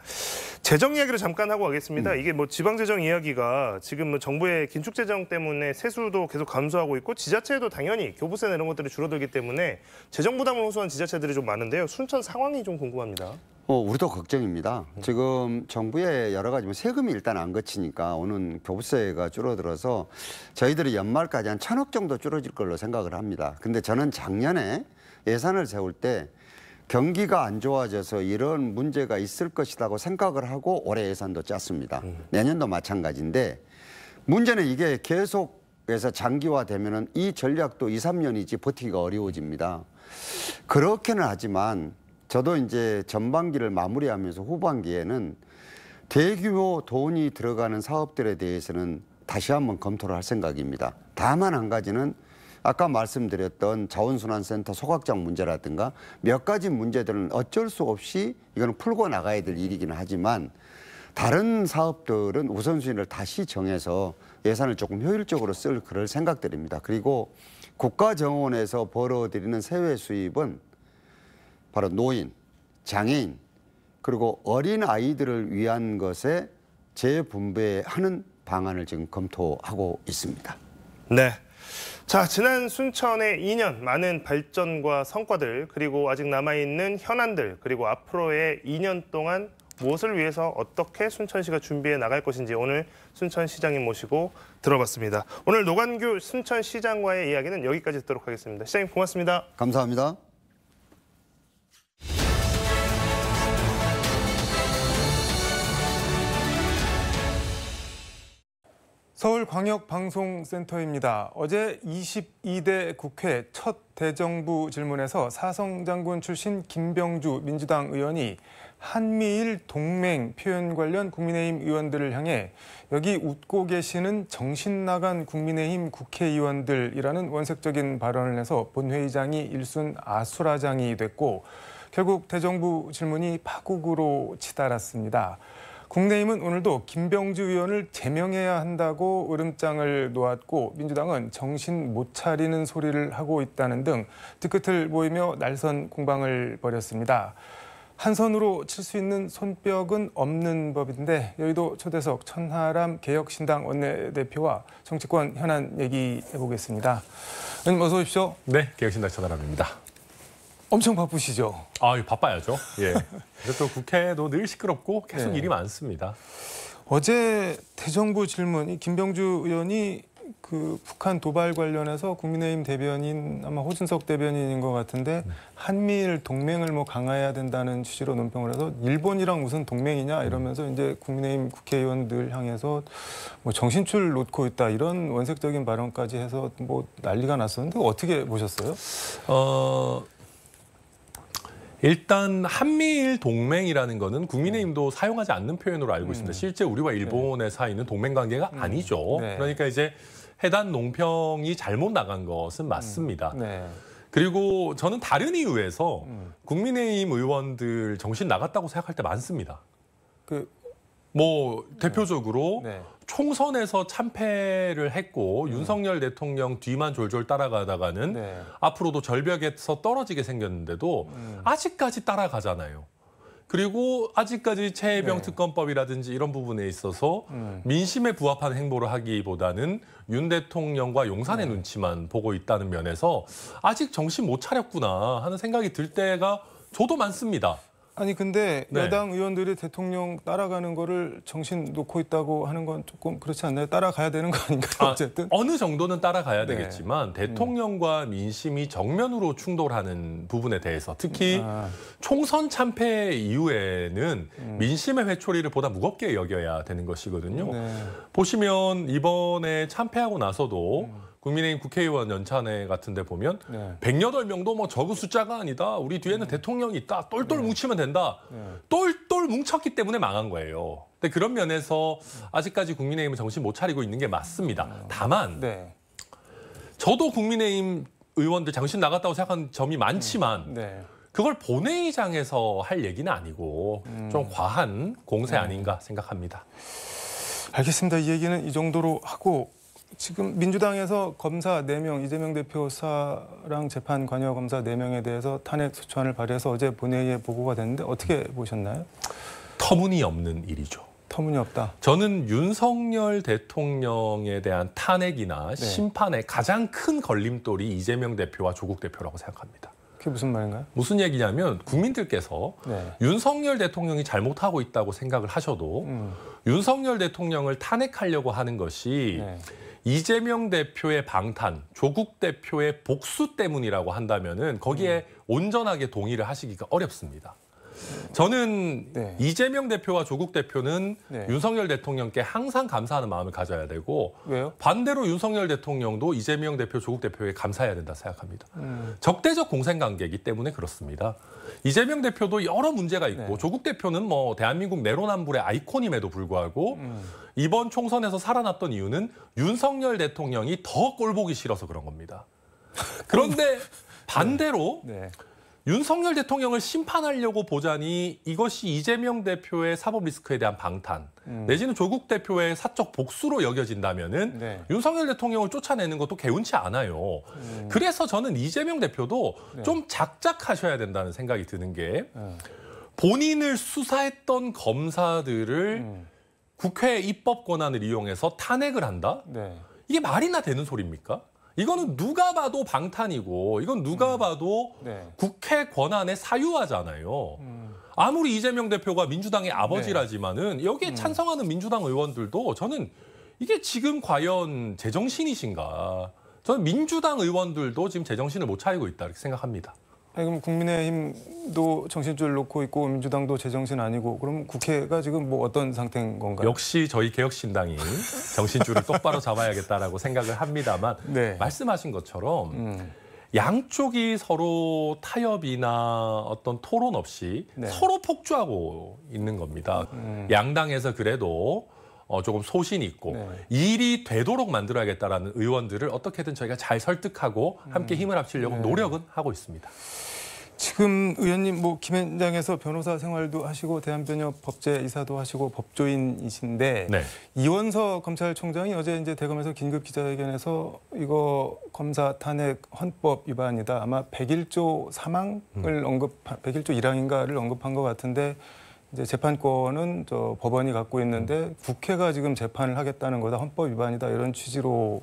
재정 이야기를 잠깐 하고 가겠습니다. 음. 이게 뭐 지방 재정 이야기가 지금 뭐 정부의 긴축 재정 때문에 세수도 계속 감소하고 있고 지자체도 에 당연히 교부세나 이런 것들이 줄어들기 때문에 재정 부담을 호소한 지자체들이 좀 많은데요. 순천 상황이 좀 궁금합니다. 어, 우리도 걱정입니다. 지금 정부의 여러 가지 뭐 세금이 일단 안 거치니까 오는 교부세가 줄어들어서 저희들이 연말까지 한 천억 정도 줄어질 걸로 생각을 합니다. 근데 저는 작년에 예산을 세울 때 경기가 안 좋아져서 이런 문제가 있을 것이라고 생각을 하고 올해 예산도 짰습니다. 음. 내년도 마찬가지인데 문제는 이게 계속 그서 장기화되면 이 전략도 2, 3년이지 버티기가 어려워집니다. 그렇게는 하지만 저도 이제 전반기를 마무리하면서 후반기에는 대규모 돈이 들어가는 사업들에 대해서는 다시 한번 검토를 할 생각입니다. 다만 한 가지는 아까 말씀드렸던 자원순환센터 소각장 문제라든가 몇 가지 문제들은 어쩔 수 없이 이거는 풀고 나가야 될 일이기는 하지만 다른 사업들은 우선순위를 다시 정해서 예산을 조금 효율적으로 쓸 그럴 생각들입니다. 그리고 국가 정원에서 벌어들이는 세외 수입은 바로 노인, 장애인, 그리고 어린 아이들을 위한 것에 재분배하는 방안을 지금 검토하고 있습니다. 네. 자, 지난 순천의 2년 많은 발전과 성과들 그리고 아직 남아있는 현안들 그리고 앞으로의 2년 동안 무엇을 위해서 어떻게 순천시가 준비해 나갈 것인지 오늘 순천시장님 모시고 들어봤습니다. 오늘 노관규 순천시장과의 이야기는 여기까지 듣도록 하겠습니다. 시장님 고맙습니다. 감사합니다. 서울광역방송센터입니다. 어제 22대 국회 첫 대정부 질문에서 사성장군 출신 김병주 민주당 의원이 한미일 동맹 표현 관련 국민의힘 의원들을 향해 여기 웃고 계시는 정신 나간 국민의힘 국회의원들이라는 원색적인 발언을 해서 본회의장이 일순 아수라장이 됐고 결국 대정부 질문이 파국으로 치달았습니다. 국내힘은 오늘도 김병주 의원을 제명해야 한다고 으름장을 놓았고 민주당은 정신 못 차리는 소리를 하고 있다는 등 뒤끝을 보이며 날선 공방을 벌였습니다. 한 손으로 칠 수 있는 손뼉은 없는 법인데 여의도 초대석 천하람 개혁신당 원내대표와 정치권 현안 얘기해보겠습니다. 어서 오십시오. 네, 개혁신당 천하람입니다. 엄청 바쁘시죠? 아, 바빠야죠. 예. 그래서 또 국회도 늘 시끄럽고 계속 네. 일이 많습니다. 어제 대정부 질문, 김병주 의원이 그 북한 도발 관련해서 국민의힘 대변인 아마 호준석 대변인인 것 같은데 음. 한미일 동맹을 뭐 강화해야 된다는 취지로 논평을 해서 일본이랑 무슨 동맹이냐 음. 이러면서 이제 국민의힘 국회의원들 향해서 뭐 정신줄 놓고 있다 이런 원색적인 발언까지 해서 뭐 난리가 났었는데 어떻게 보셨어요? 어. 일단 한미일 동맹이라는 거는 국민의힘도 네. 사용하지 않는 표현으로 알고 있습니다. 음. 실제 우리와 일본의 네. 사이는 동맹 관계가 음. 아니죠. 네. 그러니까 이제 해당 농평이 잘못 나간 것은 음. 맞습니다. 그리고 저는 다른 이유에서 국민의힘 의원들 정신 나갔다고 생각할 때 많습니다. 그... 뭐 대표적으로 네. 총선에서 참패를 했고 음. 윤석열 대통령 뒤만 졸졸 따라가다가는 네. 앞으로도 절벽에서 떨어지게 생겼는데도 음. 아직까지 따라가잖아요. 그리고 아직까지 체해병 네. 특검법이라든지 이런 부분에 있어서 음. 민심에 부합한 행보를 하기보다는 윤 대통령과 용산의 네. 눈치만 보고 있다는 면에서 아직 정신 못 차렸구나 하는 생각이 들 때가 저도 많습니다. 아니 근데 네. 여당 의원들이 대통령 따라가는 거를 정신 놓고 있다고 하는 건 조금 그렇지 않나요? 따라가야 되는 거 아닌가요? 아, 어쨌든 어느 정도는 따라가야 네. 되겠지만 음. 대통령과 민심이 정면으로 충돌하는 부분에 대해서 특히 아. 총선 참패 이후에는 음. 민심의 회초리를 보다 무겁게 여겨야 되는 것이거든요. 네. 보시면 이번에 참패하고 나서도 음. 국민의힘 국회의원 연찬회 같은 데 보면 네. 108명도 뭐 적은 숫자가 아니다. 우리 뒤에는 네. 대통령이 있다. 똘똘 네. 뭉치면 된다. 네. 똘똘 뭉쳤기 때문에 망한 거예요. 근데 그런 면에서 아직까지 국민의힘은 정신 못 차리고 있는 게 맞습니다. 음. 다만 네. 저도 국민의힘 의원들 정신 나갔다고 생각하는 점이 음. 많지만 네. 그걸 본회의장에서 할 얘기는 아니고 음. 좀 과한 공세 아닌가 생각합니다. 알겠습니다. 이 얘기는 이 정도로 하고 지금 민주당에서 검사 4명, 이재명 대표 사랑 재판 관여 검사 4명에 대해서 탄핵 소추안을 발의해서 어제 본회의에 보고가 됐는데 어떻게 보셨나요? 터무니없는 일이죠. 터무니없다. 저는 윤석열 대통령에 대한 탄핵이나 네. 심판의 가장 큰 걸림돌이 이재명 대표와 조국 대표라고 생각합니다. 그게 무슨 말인가요? 무슨 얘기냐면 국민들께서 네. 윤석열 대통령이 잘못하고 있다고 생각을 하셔도 음. 윤석열 대통령을 탄핵하려고 하는 것이 네. 이재명 대표의 방탄, 조국 대표의 복수 때문이라고 한다면은 거기에 음. 온전하게 동의를 하시기가 어렵습니다. 저는 네. 이재명 대표와 조국 대표는 네. 윤석열 대통령께 항상 감사하는 마음을 가져야 되고 왜요? 반대로 윤석열 대통령도 이재명 대표, 조국 대표에 감사해야 된다 생각합니다. 음. 적대적 공생관계이기 때문에 그렇습니다. 이재명 대표도 여러 문제가 있고 네. 조국 대표는 뭐 대한민국 내로남불의 아이콘임에도 불구하고 음. 이번 총선에서 살아났던 이유는 윤석열 대통령이 더 꼴보기 싫어서 그런 겁니다. 그런데 반대로 네. 네. 윤석열 대통령을 심판하려고 보자니 이것이 이재명 대표의 사법 리스크에 대한 방탄 음. 내지는 조국 대표의 사적 복수로 여겨진다면은 네. 윤석열 대통령을 쫓아내는 것도 개운치 않아요. 음. 그래서 저는 이재명 대표도 네. 좀 작작하셔야 된다는 생각이 드는 게 네. 본인을 수사했던 검사들을 음. 국회의 입법 권한을 이용해서 탄핵을 한다? 네. 이게 말이나 되는 소리입니까? 이거는 누가 봐도 방탄이고 이건 누가 음. 봐도 네. 국회 권한의 사유화잖아요. 음. 아무리 이재명 대표가 민주당의 아버지라지만은 네. 여기에 음. 찬성하는 음. 민주당 의원들도 저는 이게 지금 과연 제정신이신가? 저는 민주당 의원들도 지금 제정신을 못 차리고 있다 이렇게 생각합니다. 아니, 그럼 국민의힘도 정신줄 놓고 있고 민주당도 제정신 아니고 그럼 국회가 지금 뭐 어떤 상태인 건가요? 역시 저희 개혁신당이 정신줄을 똑바로 잡아야겠다라고 생각을 합니다만 네. 말씀하신 것처럼 음. 양쪽이 서로 타협이나 어떤 토론 없이 네. 서로 폭주하고 있는 겁니다. 음. 양당에서 그래도 어, 조금 소신 있고 네. 일이 되도록 만들어야겠다라는 의원들을 어떻게든 저희가 잘 설득하고 함께 음. 힘을 합치려고 네. 노력은 하고 있습니다. 지금 의원님 뭐 김현장에서 변호사 생활도 하시고 대한변협 법제 이사도 하시고 법조인이신데 네. 이원석 검찰총장이 어제 이제 대검에서 긴급 기자회견에서 이거 검사 탄핵 헌법 위반이다 아마 101조 사망을 음. 언급 101조 1항인가를 언급한 것 같은데 이제 재판권은 저 법원이 갖고 있는데 국회가 지금 재판을 하겠다는 거다 헌법 위반이다 이런 취지로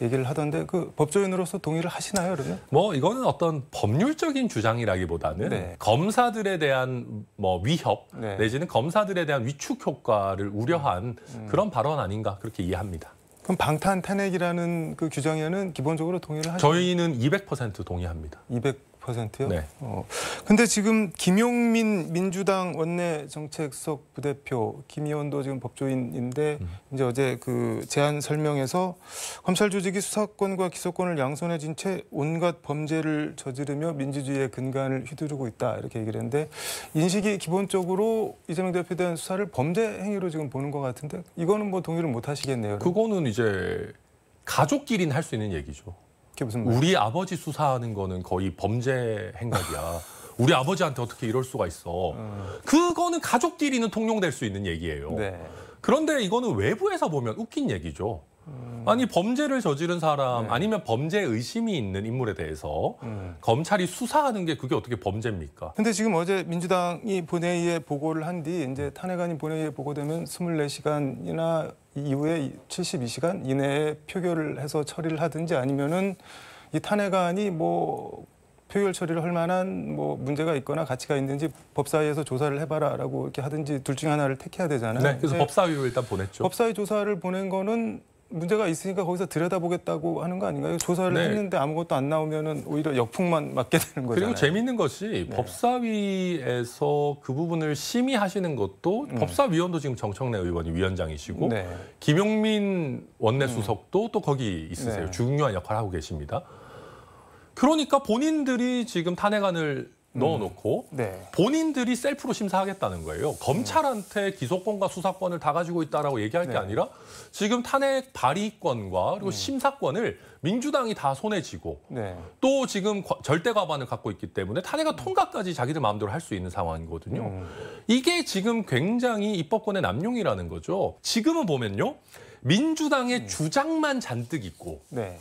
얘기를 하던데 그 법조인으로서 동의를 하시나요 그러면? 뭐 이거는 어떤 법률적인 주장이라기보다는 네. 검사들에 대한 뭐 위협 네. 내지는 검사들에 대한 위축 효과를 우려한 음. 음. 그런 발언 아닌가 그렇게 이해합니다. 그럼 방탄 탄핵이라는 그 규정에는 기본적으로 동의를 하죠 저희는 200% 동의합니다. 200. 6%요? 네. 어, 근데 지금 김용민 민주당 원내 정책석 부대표 김 의원도 지금 법조인인데 음. 이제 어제 그 제안 설명에서 검찰 조직이 수사권과 기소권을 양손에 쥔 채 온갖 범죄를 저지르며 민주주의의 근간을 휘두르고 있다 이렇게 얘기를 했는데 인식이 기본적으로 이재명 대표에 대한 수사를 범죄 행위로 지금 보는 것 같은데 이거는 뭐 동의를 못 하시겠네요. 그거는 이제 가족끼리는 할 수 있는 얘기죠. 그게 무슨 말 우리 아버지 수사하는 거는 거의 범죄 행각이야. 우리 아버지한테 어떻게 이럴 수가 있어. 음. 그거는 가족끼리는 통용될 수 있는 얘기예요. 네. 그런데 이거는 외부에서 보면 웃긴 얘기죠. 음. 아니 범죄를 저지른 사람 네. 아니면 범죄 의심이 있는 인물에 대해서 음. 검찰이 수사하는 게 그게 어떻게 범죄입니까? 근데 지금 어제 민주당이 본회의에 보고를 한 뒤 이제 탄핵안이 본회의에 보고되면 24시간이나 이후에 72시간 이내에 표결을 해서 처리를 하든지 아니면은 이 탄핵안이 뭐 표결 처리를 할 만한 뭐 문제가 있거나 가치가 있는지 법사위에서 조사를 해봐라라고 이렇게 하든지 둘 중 하나를 택해야 되잖아요. 네, 그래서 법사위로 일단 보냈죠. 법사위 조사를 보낸 거는 문제가 있으니까 거기서 들여다보겠다고 하는 거 아닌가요? 조사를 네. 했는데 아무것도 안 나오면은 오히려 역풍만 맞게 되는 거잖아요. 그리고 재밌는 것이 네. 법사위에서 그 부분을 심의하시는 것도 음. 법사위원도 지금 정청래 의원이 위원장이시고 네. 김용민 원내수석도 음. 또 거기 있으세요. 네. 중요한 역할을 하고 계십니다. 그러니까 본인들이 지금 탄핵안을 음. 넣어놓고 음. 네. 본인들이 셀프로 심사하겠다는 거예요. 검찰한테 음. 기소권과 수사권을 다 가지고 있다라고 얘기할 네. 게 아니라 지금 탄핵 발의권과 그리고 음. 심사권을 민주당이 다 손에 쥐고 네. 또 지금 절대 과반을 갖고 있기 때문에 탄핵안 음. 통과까지 자기들 마음대로 할 수 있는 상황이거든요. 음. 이게 지금 굉장히 입법권의 남용이라는 거죠. 지금은 보면요. 민주당의 음. 주장만 잔뜩 있고 네.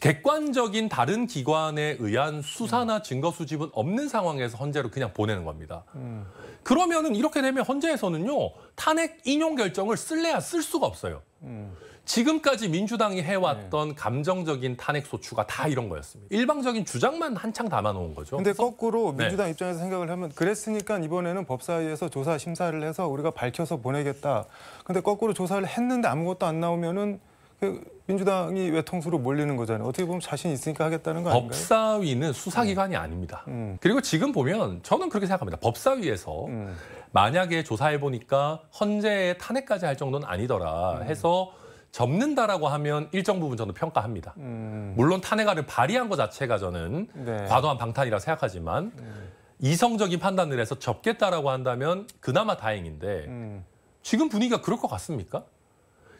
객관적인 다른 기관에 의한 수사나 증거 수집은 없는 상황에서 헌재로 그냥 보내는 겁니다. 음. 그러면은 이렇게 되면 헌재에서는요 탄핵 인용 결정을 쓸래야 쓸 수가 없어요. 음. 지금까지 민주당이 해왔던 네. 감정적인 탄핵 소추가 다 이런 거였습니다. 일방적인 주장만 한창 담아놓은 거죠. 근데 거꾸로 네. 민주당 네. 입장에서 생각을 하면 그랬으니까 이번에는 법사위에서 조사 심사를 해서 우리가 밝혀서 보내겠다. 근데 거꾸로 조사를 했는데 아무것도 안 나오면은 그 민주당이 외통수로 몰리는 거잖아요. 어떻게 보면 자신 있으니까 하겠다는 거 아닌가요? 법사위는 수사기관이 음. 아닙니다. 음. 그리고 지금 보면 저는 그렇게 생각합니다. 법사위에서 음. 만약에 조사해보니까 헌재의 탄핵까지 할 정도는 아니더라 음. 해서 접는다라고 하면 일정 부분 저는 평가합니다. 음. 물론 탄핵안을 발의한 것 자체가 저는 네. 과도한 방탄이라 생각하지만 음. 이성적인 판단을 해서 접겠다라고 한다면 그나마 다행인데 지금 분위기가 그럴 것 같습니까?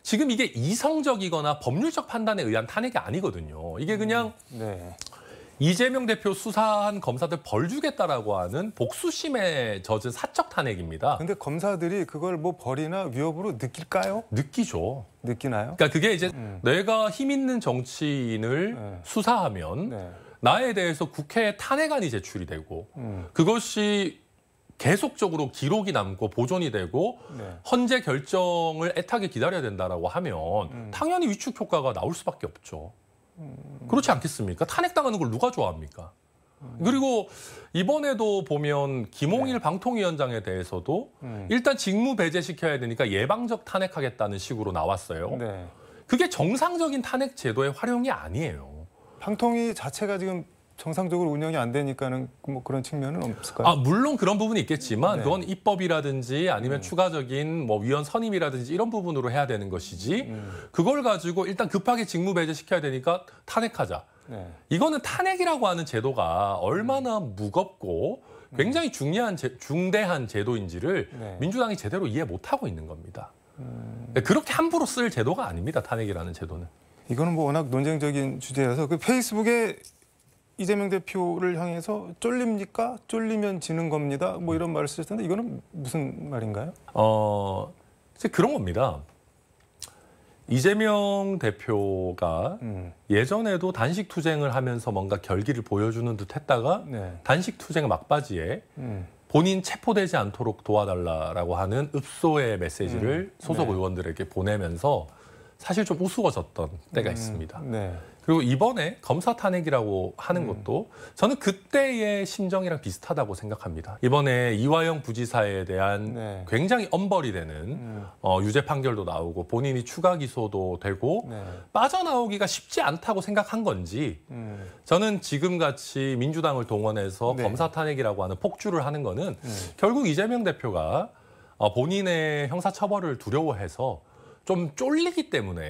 지금 이게 이성적이거나 법률적 판단에 의한 탄핵이 아니거든요. 이게 음, 그냥 음, 네. 이재명 대표 수사한 검사들 벌 주겠다라고 하는 복수심에 젖은 사적 탄핵입니다. 근데 검사들이 그걸 뭐 벌이나 위협으로 느낄까요? 느끼죠. 느끼나요? 그러니까 그게 이제 음. 내가 힘 있는 정치인을 네. 수사하면 네. 나에 대해서 국회에 탄핵안이 제출이 되고 음. 그것이 계속적으로 기록이 남고 보존이 되고 네. 헌재 결정을 애타게 기다려야 된다라고 하면 음. 당연히 위축 효과가 나올 수밖에 없죠. 음. 그렇지 않겠습니까? 탄핵당하는 걸 누가 좋아합니까? 음. 그리고 이번에도 보면 김홍일 네. 방통위원장에 대해서도 음. 일단 직무 배제시켜야 되니까 예방적 탄핵하겠다는 식으로 나왔어요. 네. 그게 정상적인 탄핵 제도의 활용이 아니에요. 방통위 자체가 지금 정상적으로 운영이 안 되니까는 뭐 그런 측면은 없을까요? 아 물론 그런 부분이 있겠지만 네. 그건 입법이라든지 아니면 음. 추가적인 뭐 위원 선임이라든지 이런 부분으로 해야 되는 것이지 음. 그걸 가지고 일단 급하게 직무 배제 시켜야 되니까 탄핵하자. 네. 이거는 탄핵이라고 하는 제도가 얼마나 음. 무겁고 음. 굉장히 중요한 제, 중대한 제도인지를 네. 민주당이 제대로 이해 못 하고 있는 겁니다. 음. 네, 그렇게 함부로 쓸 제도가 아닙니다. 탄핵이라는 제도는. 이거는 뭐 워낙 논쟁적인 주제라서 그 페이스북에 이재명 대표를 향해서 쫄립니까? 쫄리면 지는 겁니다. 뭐 이런 말을 쓰셨는데 이거는 무슨 말인가요? 어, 그런 겁니다. 이재명 대표가 음. 예전에도 단식 투쟁을 하면서 뭔가 결기를 보여주는 듯 했다가 네. 단식 투쟁 막바지에 음. 본인 체포되지 않도록 도와달라라고 하는 읍소의 메시지를 음. 소속 네. 의원들에게 보내면서 사실 좀 우스워졌던 때가 음, 있습니다. 네. 그리고 이번에 검사 탄핵이라고 하는 음. 것도 저는 그때의 심정이랑 비슷하다고 생각합니다. 이번에 이화영 부지사에 대한 네. 굉장히 엄벌이 되는 음. 어, 유죄 판결도 나오고 본인이 추가 기소도 되고 네. 빠져나오기가 쉽지 않다고 생각한 건지 음. 저는 지금같이 민주당을 동원해서 네. 검사 탄핵이라고 하는 폭주를 하는 거는 음. 결국 이재명 대표가 어, 본인의 형사처벌을 두려워해서 좀 쫄리기 때문에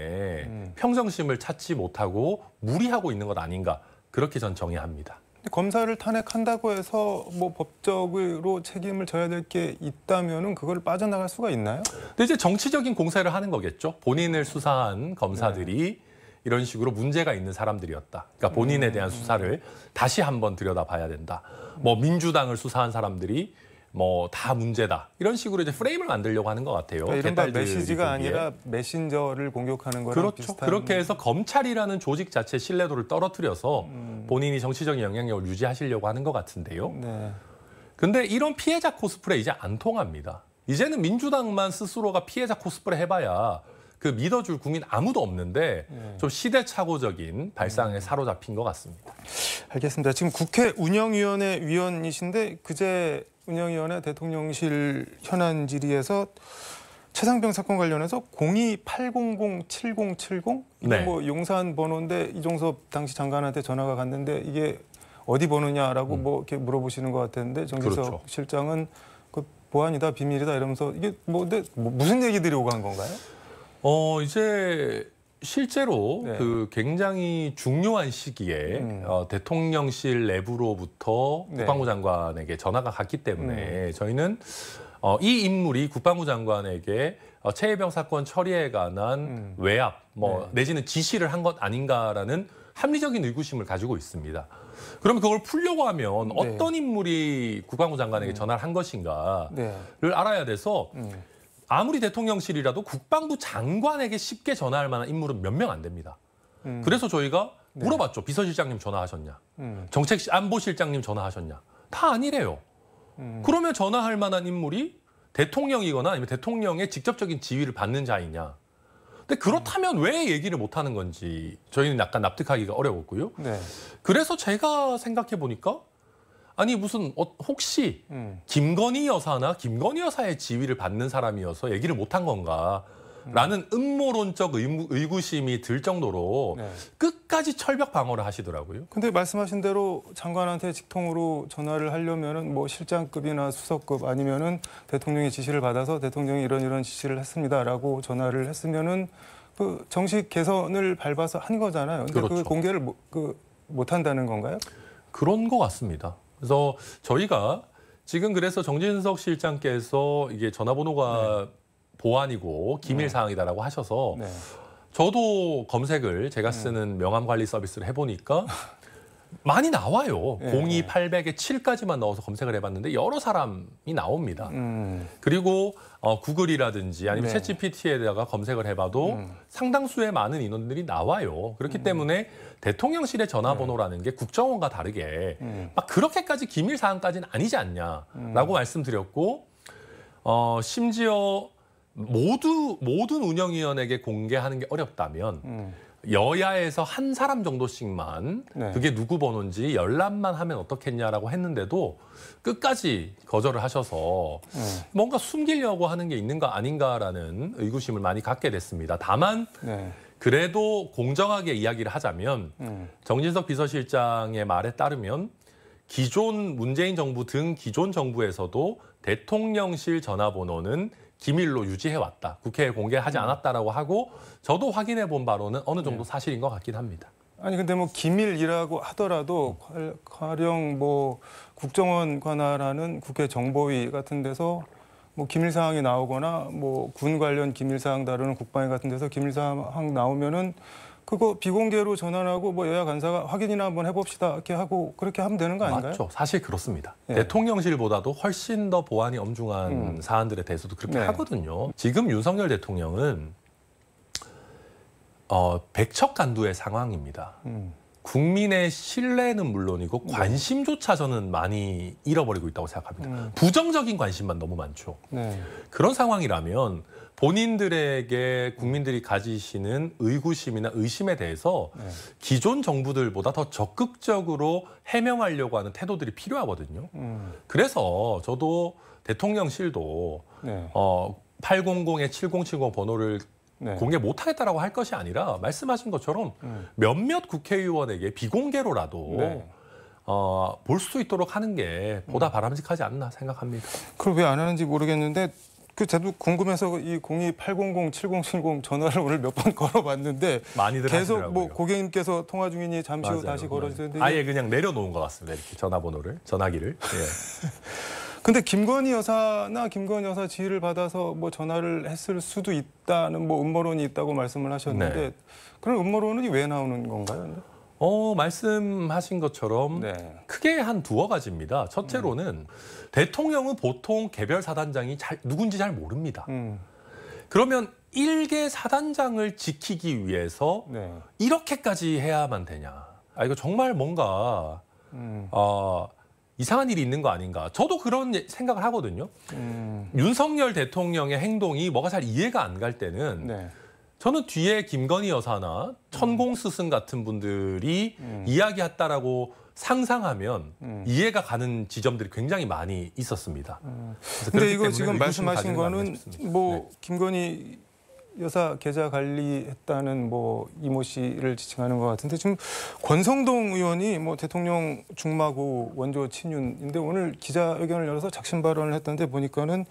음. 평정심을 찾지 못하고 무리하고 있는 것 아닌가 그렇게 전 정의합니다. 검사를 탄핵한다고 해서 뭐 법적으로 책임을 져야 될 게있다면 그걸 빠져나갈 수가 있나요? 근데 이제 정치적인 공세를 하는 거겠죠. 본인을 수사한 검사들이 네. 이런 식으로 문제가 있는 사람들이었다. 그러니까 본인에 대한 수사를 음. 다시 한번 들여다봐야 된다. 뭐 민주당을 수사한 사람들이 뭐다 문제다 이런 식으로 이제 프레임을 만들려고 하는 것 같아요. 그러니까 이른 메시지가 보기에. 아니라 메신저를 공격하는 거랑 그렇죠. 비슷한... 그렇게 해서 검찰이라는 조직 자체 신뢰도를 떨어뜨려서 음... 본인이 정치적인 영향력을 유지하시려고 하는 것 같은데요. 네. 근데 이런 피해자 코스프레 이제 안 통합니다. 이제는 민주당만 스스로가 피해자 코스프레 해봐야 그 믿어줄 국민 아무도 없는데 네. 좀 시대착오적인 발상에 사로잡힌 것 같습니다. 알겠습니다. 지금 국회 운영위원회 위원이신데 그제 운영위원회 대통령실 현안 질의에서 최상병 사건 관련해서 02-800-7070 이거 네. 뭐 용산 번호인데 이종섭 당시 장관한테 전화가 갔는데 이게 어디 번호냐라고 음. 뭐 이렇게 물어보시는 것 같았는데 정기석 그렇죠. 실장은 그 보안이다 비밀이다 이러면서 이게 뭐, 뭐 무슨 얘기들이 오고 건가요? 어 이제 실제로 네. 그 굉장히 중요한 시기에 음. 어, 대통령실 내부로부터 네. 국방부 장관에게 전화가 갔기 때문에 음. 저희는 어, 이 인물이 국방부 장관에게 어, 최혜병 사건 처리에 관한 음. 외압, 뭐 네. 내지는 지시를 한 것 아닌가라는 합리적인 의구심을 가지고 있습니다. 그럼 그걸 풀려고 하면 네. 어떤 인물이 국방부 장관에게 음. 전화를 한 것인가를 네. 알아야 돼서. 음. 아무리 대통령실이라도 국방부 장관에게 쉽게 전화할 만한 인물은 몇 명 안 됩니다. 음. 그래서 저희가 네. 물어봤죠. 비서실장님 전화하셨냐? 음. 정책 안보실장님 전화하셨냐? 다 아니래요. 음. 그러면 전화할 만한 인물이 대통령이거나 아니면 대통령의 직접적인 지위를 받는 자이냐? 근데 그렇다면 왜 얘기를 못 하는 건지 저희는 약간 납득하기가 어려웠고요. 네. 그래서 제가 생각해 보니까 아니 무슨 어, 혹시 음. 김건희 여사나 김건희 여사의 지위를 받는 사람이어서 얘기를 못 한 건가? 라는 음모론적 의구, 심이들 정도로 네. 끝까지 철벽 방어를 하시더라고요. 근데 말씀하신 대로 장관한테 직통으로 전화를 하려면은 뭐 실장급이나 수석급 아니면은 대통령의 지시를 받아서 대통령이 이런 이런 지시를 했습니다라고 전화를 했으면은 그 정식 개선을 밟아서 한 거잖아요. 근데 그 그렇죠. 그 공개를 못, 그, 못 한다는 건가요? 그런 것 같습니다. 그래서 저희가 지금 그래서 정진석 실장께서 이게 전화번호가 네. 보안이고 기밀 네. 사항이다라고 하셔서 네. 저도 검색을 제가 네. 쓰는 명함 관리 서비스를 해보니까 많이 나와요. 예. 02, 800에 예. 7까지만 넣어서 검색을 해봤는데 여러 사람이 나옵니다. 음. 그리고 어, 구글이라든지 아니면 네. 챗GPT에다가 검색을 해봐도 음. 상당수의 많은 인원들이 나와요. 그렇기 음. 때문에 대통령실의 전화번호라는 게 국정원과 다르게 음. 막 그렇게까지 기밀 사항까지는 아니지 않냐라고 음. 말씀드렸고 어, 심지어 모두 모든 운영위원에게 공개하는 게 어렵다면. 음. 여야에서 한 사람 정도씩만 네. 그게 누구 번호인지 열람만 하면 어떻겠냐라고 했는데도 끝까지 거절을 하셔서 네. 뭔가 숨기려고 하는 게있는거 아닌가라는 의구심을 많이 갖게 됐습니다. 다만 네. 그래도 공정하게 이야기를 하자면 네. 정진석 비서실장의 말에 따르면 기존 문재인 정부 등 기존 정부에서도 대통령실 전화번호는 기밀로 유지해 왔다. 국회에 공개하지 않았다라고 하고 저도 확인해 본 바로는 어느 정도 네. 사실인 것 같긴 합니다. 아니 근데 뭐 기밀이라고 하더라도 가령 음. 뭐 국정원 관할하는 국회 정보위 같은 데서 뭐 기밀 사항이 나오거나 뭐 군 관련 기밀 사항 다루는 국방위 같은 데서 기밀 사항 나오면은 그거 비공개로 전환하고 뭐 여야 간사가 확인이나 한번 해봅시다 이렇게 하고 그렇게 하면 되는 거 아닌가요? 맞죠. 사실 그렇습니다. 네. 대통령실보다도 훨씬 더 보안이 엄중한 음. 사안들에 대해서도 그렇게 네. 하거든요. 지금 윤석열 대통령은 어, 백척간두의 상황입니다. 음. 국민의 신뢰는 물론이고 네. 관심조차 저는 많이 잃어버리고 있다고 생각합니다. 음. 부정적인 관심만 너무 많죠. 네. 그런 상황이라면 본인들에게 국민들이 가지시는 의구심이나 의심에 대해서 네. 기존 정부들보다 더 적극적으로 해명하려고 하는 태도들이 필요하거든요. 음. 그래서 저도 대통령실도 네. 어, 800에 7070 번호를 네. 공개 못하겠다라고 할 것이 아니라 말씀하신 것처럼 음. 몇몇 국회의원에게 비공개로라도 네. 어, 볼 수 있도록 하는 게 보다 음. 바람직하지 않나 생각합니다. 그걸 왜 안 하는지 모르겠는데 그 저도 궁금해서 이 공이 8 0 0 7070 전화를 오늘 몇 번 걸어봤는데 많이들 계속 뭐 하시더라고요. 뭐 고객님께서 통화 중이니 잠시 후 다시 걸어주는데 아예 그냥 내려놓은 것 같습니다. 이렇게 전화번호를, 전화기를. 예. 근데 김건희 여사나 김건희 여사 지휘를 받아서 뭐 전화를 했을 수도 있다는 뭐 음모론이 있다고 말씀을 하셨는데 네. 그런 음모론이 왜 나오는 건가요? 어, 말씀하신 것처럼 네. 크게 한 두어 가지입니다. 첫째로는 음. 대통령은 보통 개별 사단장이 잘, 누군지 잘 모릅니다. 음. 그러면 일개 사단장을 지키기 위해서 네. 이렇게까지 해야만 되냐. 아, 이거 정말 뭔가, 음. 어, 이상한 일이 있는 거 아닌가. 저도 그런 예, 생각을 하거든요. 음. 윤석열 대통령의 행동이 뭐가 잘 이해가 안 갈 때는 네. 저는 뒤에 김건희 여사나 천공 스승 같은 분들이 음. 이야기했다라고 상상하면 음. 이해가 가는 지점들이 굉장히 많이 있었습니다. 음. 그런데 이거 지금 말씀하신 거는 뭐 네. 김건희 여사 계좌 관리했다는 뭐 이모 씨를 지칭하는 것 같은데 지금 권성동 의원이 뭐 대통령 중마고 원조 친윤인데 오늘 기자회견을 열어서 작심 발언을 했던데 보니까는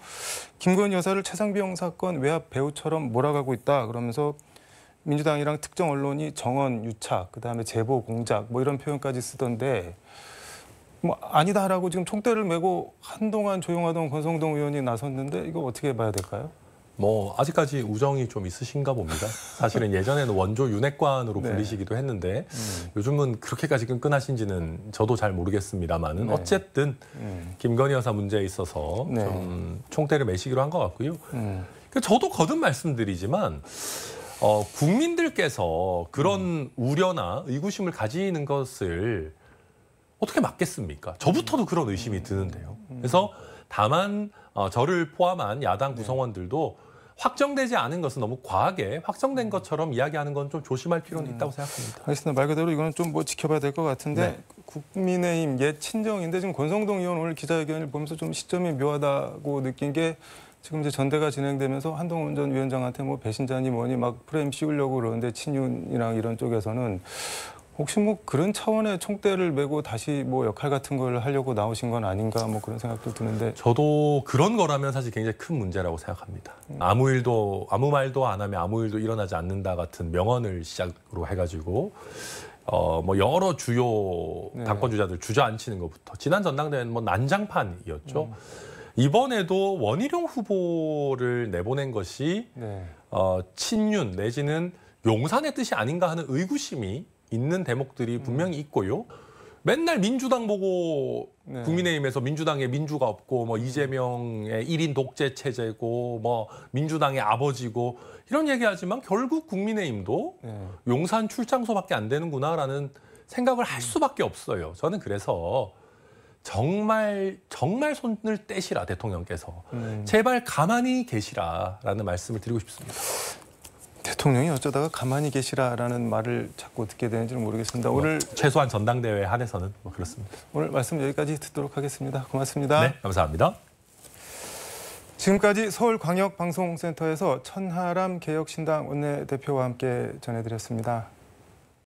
김건 여사를 최상병 사건 외압 배우처럼 몰아가고 있다 그러면서 민주당이랑 특정 언론이 정원 유착 그다음에 제보 공작 뭐 이런 표현까지 쓰던데 뭐 아니다라고 지금 총대를 메고 한동안 조용하던 권성동 의원이 나섰는데 이거 어떻게 봐야 될까요? 뭐 아직까지 우정이 좀 있으신가 봅니다. 사실은 예전에는 원조 윤핵관으로 네. 불리시기도 했는데 음. 요즘은 그렇게까지 끈끈하신지는 저도 잘 모르겠습니다만은 네. 어쨌든 음. 김건희 여사 문제에 있어서 네. 좀 총대를 매시기로 한 것 같고요. 음. 그 저도 거듭 말씀드리지만 어, 국민들께서 그런 음. 우려나 의구심을 가지는 것을 어떻게 막겠습니까? 저부터도 그런 의심이 드는데요. 음. 그래서 다만 어, 저를 포함한 야당 네. 구성원들도 확정되지 않은 것은 너무 과하게 확정된 것처럼 이야기하는 건 좀 조심할 필요는 있다고 생각합니다. 알겠습니다. 말 그대로 이거는 좀 뭐 지켜봐야 될 것 같은데 네. 국민의힘 옛 친정인데 지금 권성동 의원 오늘 기자회견을 보면서 좀 시점이 묘하다고 느낀 게 지금 이제 전대가 진행되면서 한동훈 전 위원장한테 뭐 배신자니 뭐니 막 프레임 씌우려고 그러는데 친윤이랑 이런 쪽에서는 혹시 뭐 그런 차원의 총대를 메고 다시 뭐 역할 같은 걸 하려고 나오신 건 아닌가 뭐 그런 생각도 드는데 저도 그런 거라면 사실 굉장히 큰 문제라고 생각합니다. 아무 일도 아무 말도 안 하면 아무 일도 일어나지 않는다 같은 명언을 시작으로 해가지고 어 뭐 여러 주요 네. 당권 주자들 주저앉히는 것부터 지난 전당대회는 뭐 난장판이었죠. 음. 이번에도 원희룡 후보를 내보낸 것이 네. 어, 친윤 내지는 용산의 뜻이 아닌가 하는 의구심이 있는 대목들이 음. 분명히 있고요. 맨날 민주당 보고 네. 국민의힘에서 민주당의 민주가 없고 뭐 이재명의 1인 독재 체제고 뭐 민주당의 아버지고 이런 얘기하지만 결국 국민의힘도 네. 용산 출장소밖에 안 되는구나라는 생각을 할 음. 수밖에 없어요. 저는 그래서 정말 정말 손을 떼시라 대통령께서 음. 제발 가만히 계시라라는 말씀을 드리고 싶습니다. 대통령이 어쩌다가 가만히 계시라라는 말을 자꾸 듣게 되는지는 모르겠습니다. 뭐, 오늘 최소한 전당대회 한해서는 뭐 그렇습니다. 오늘 말씀 여기까지 듣도록 하겠습니다. 고맙습니다. 네, 감사합니다. 지금까지 서울광역방송센터에서 천하람 개혁신당 원내대표와 함께 전해드렸습니다.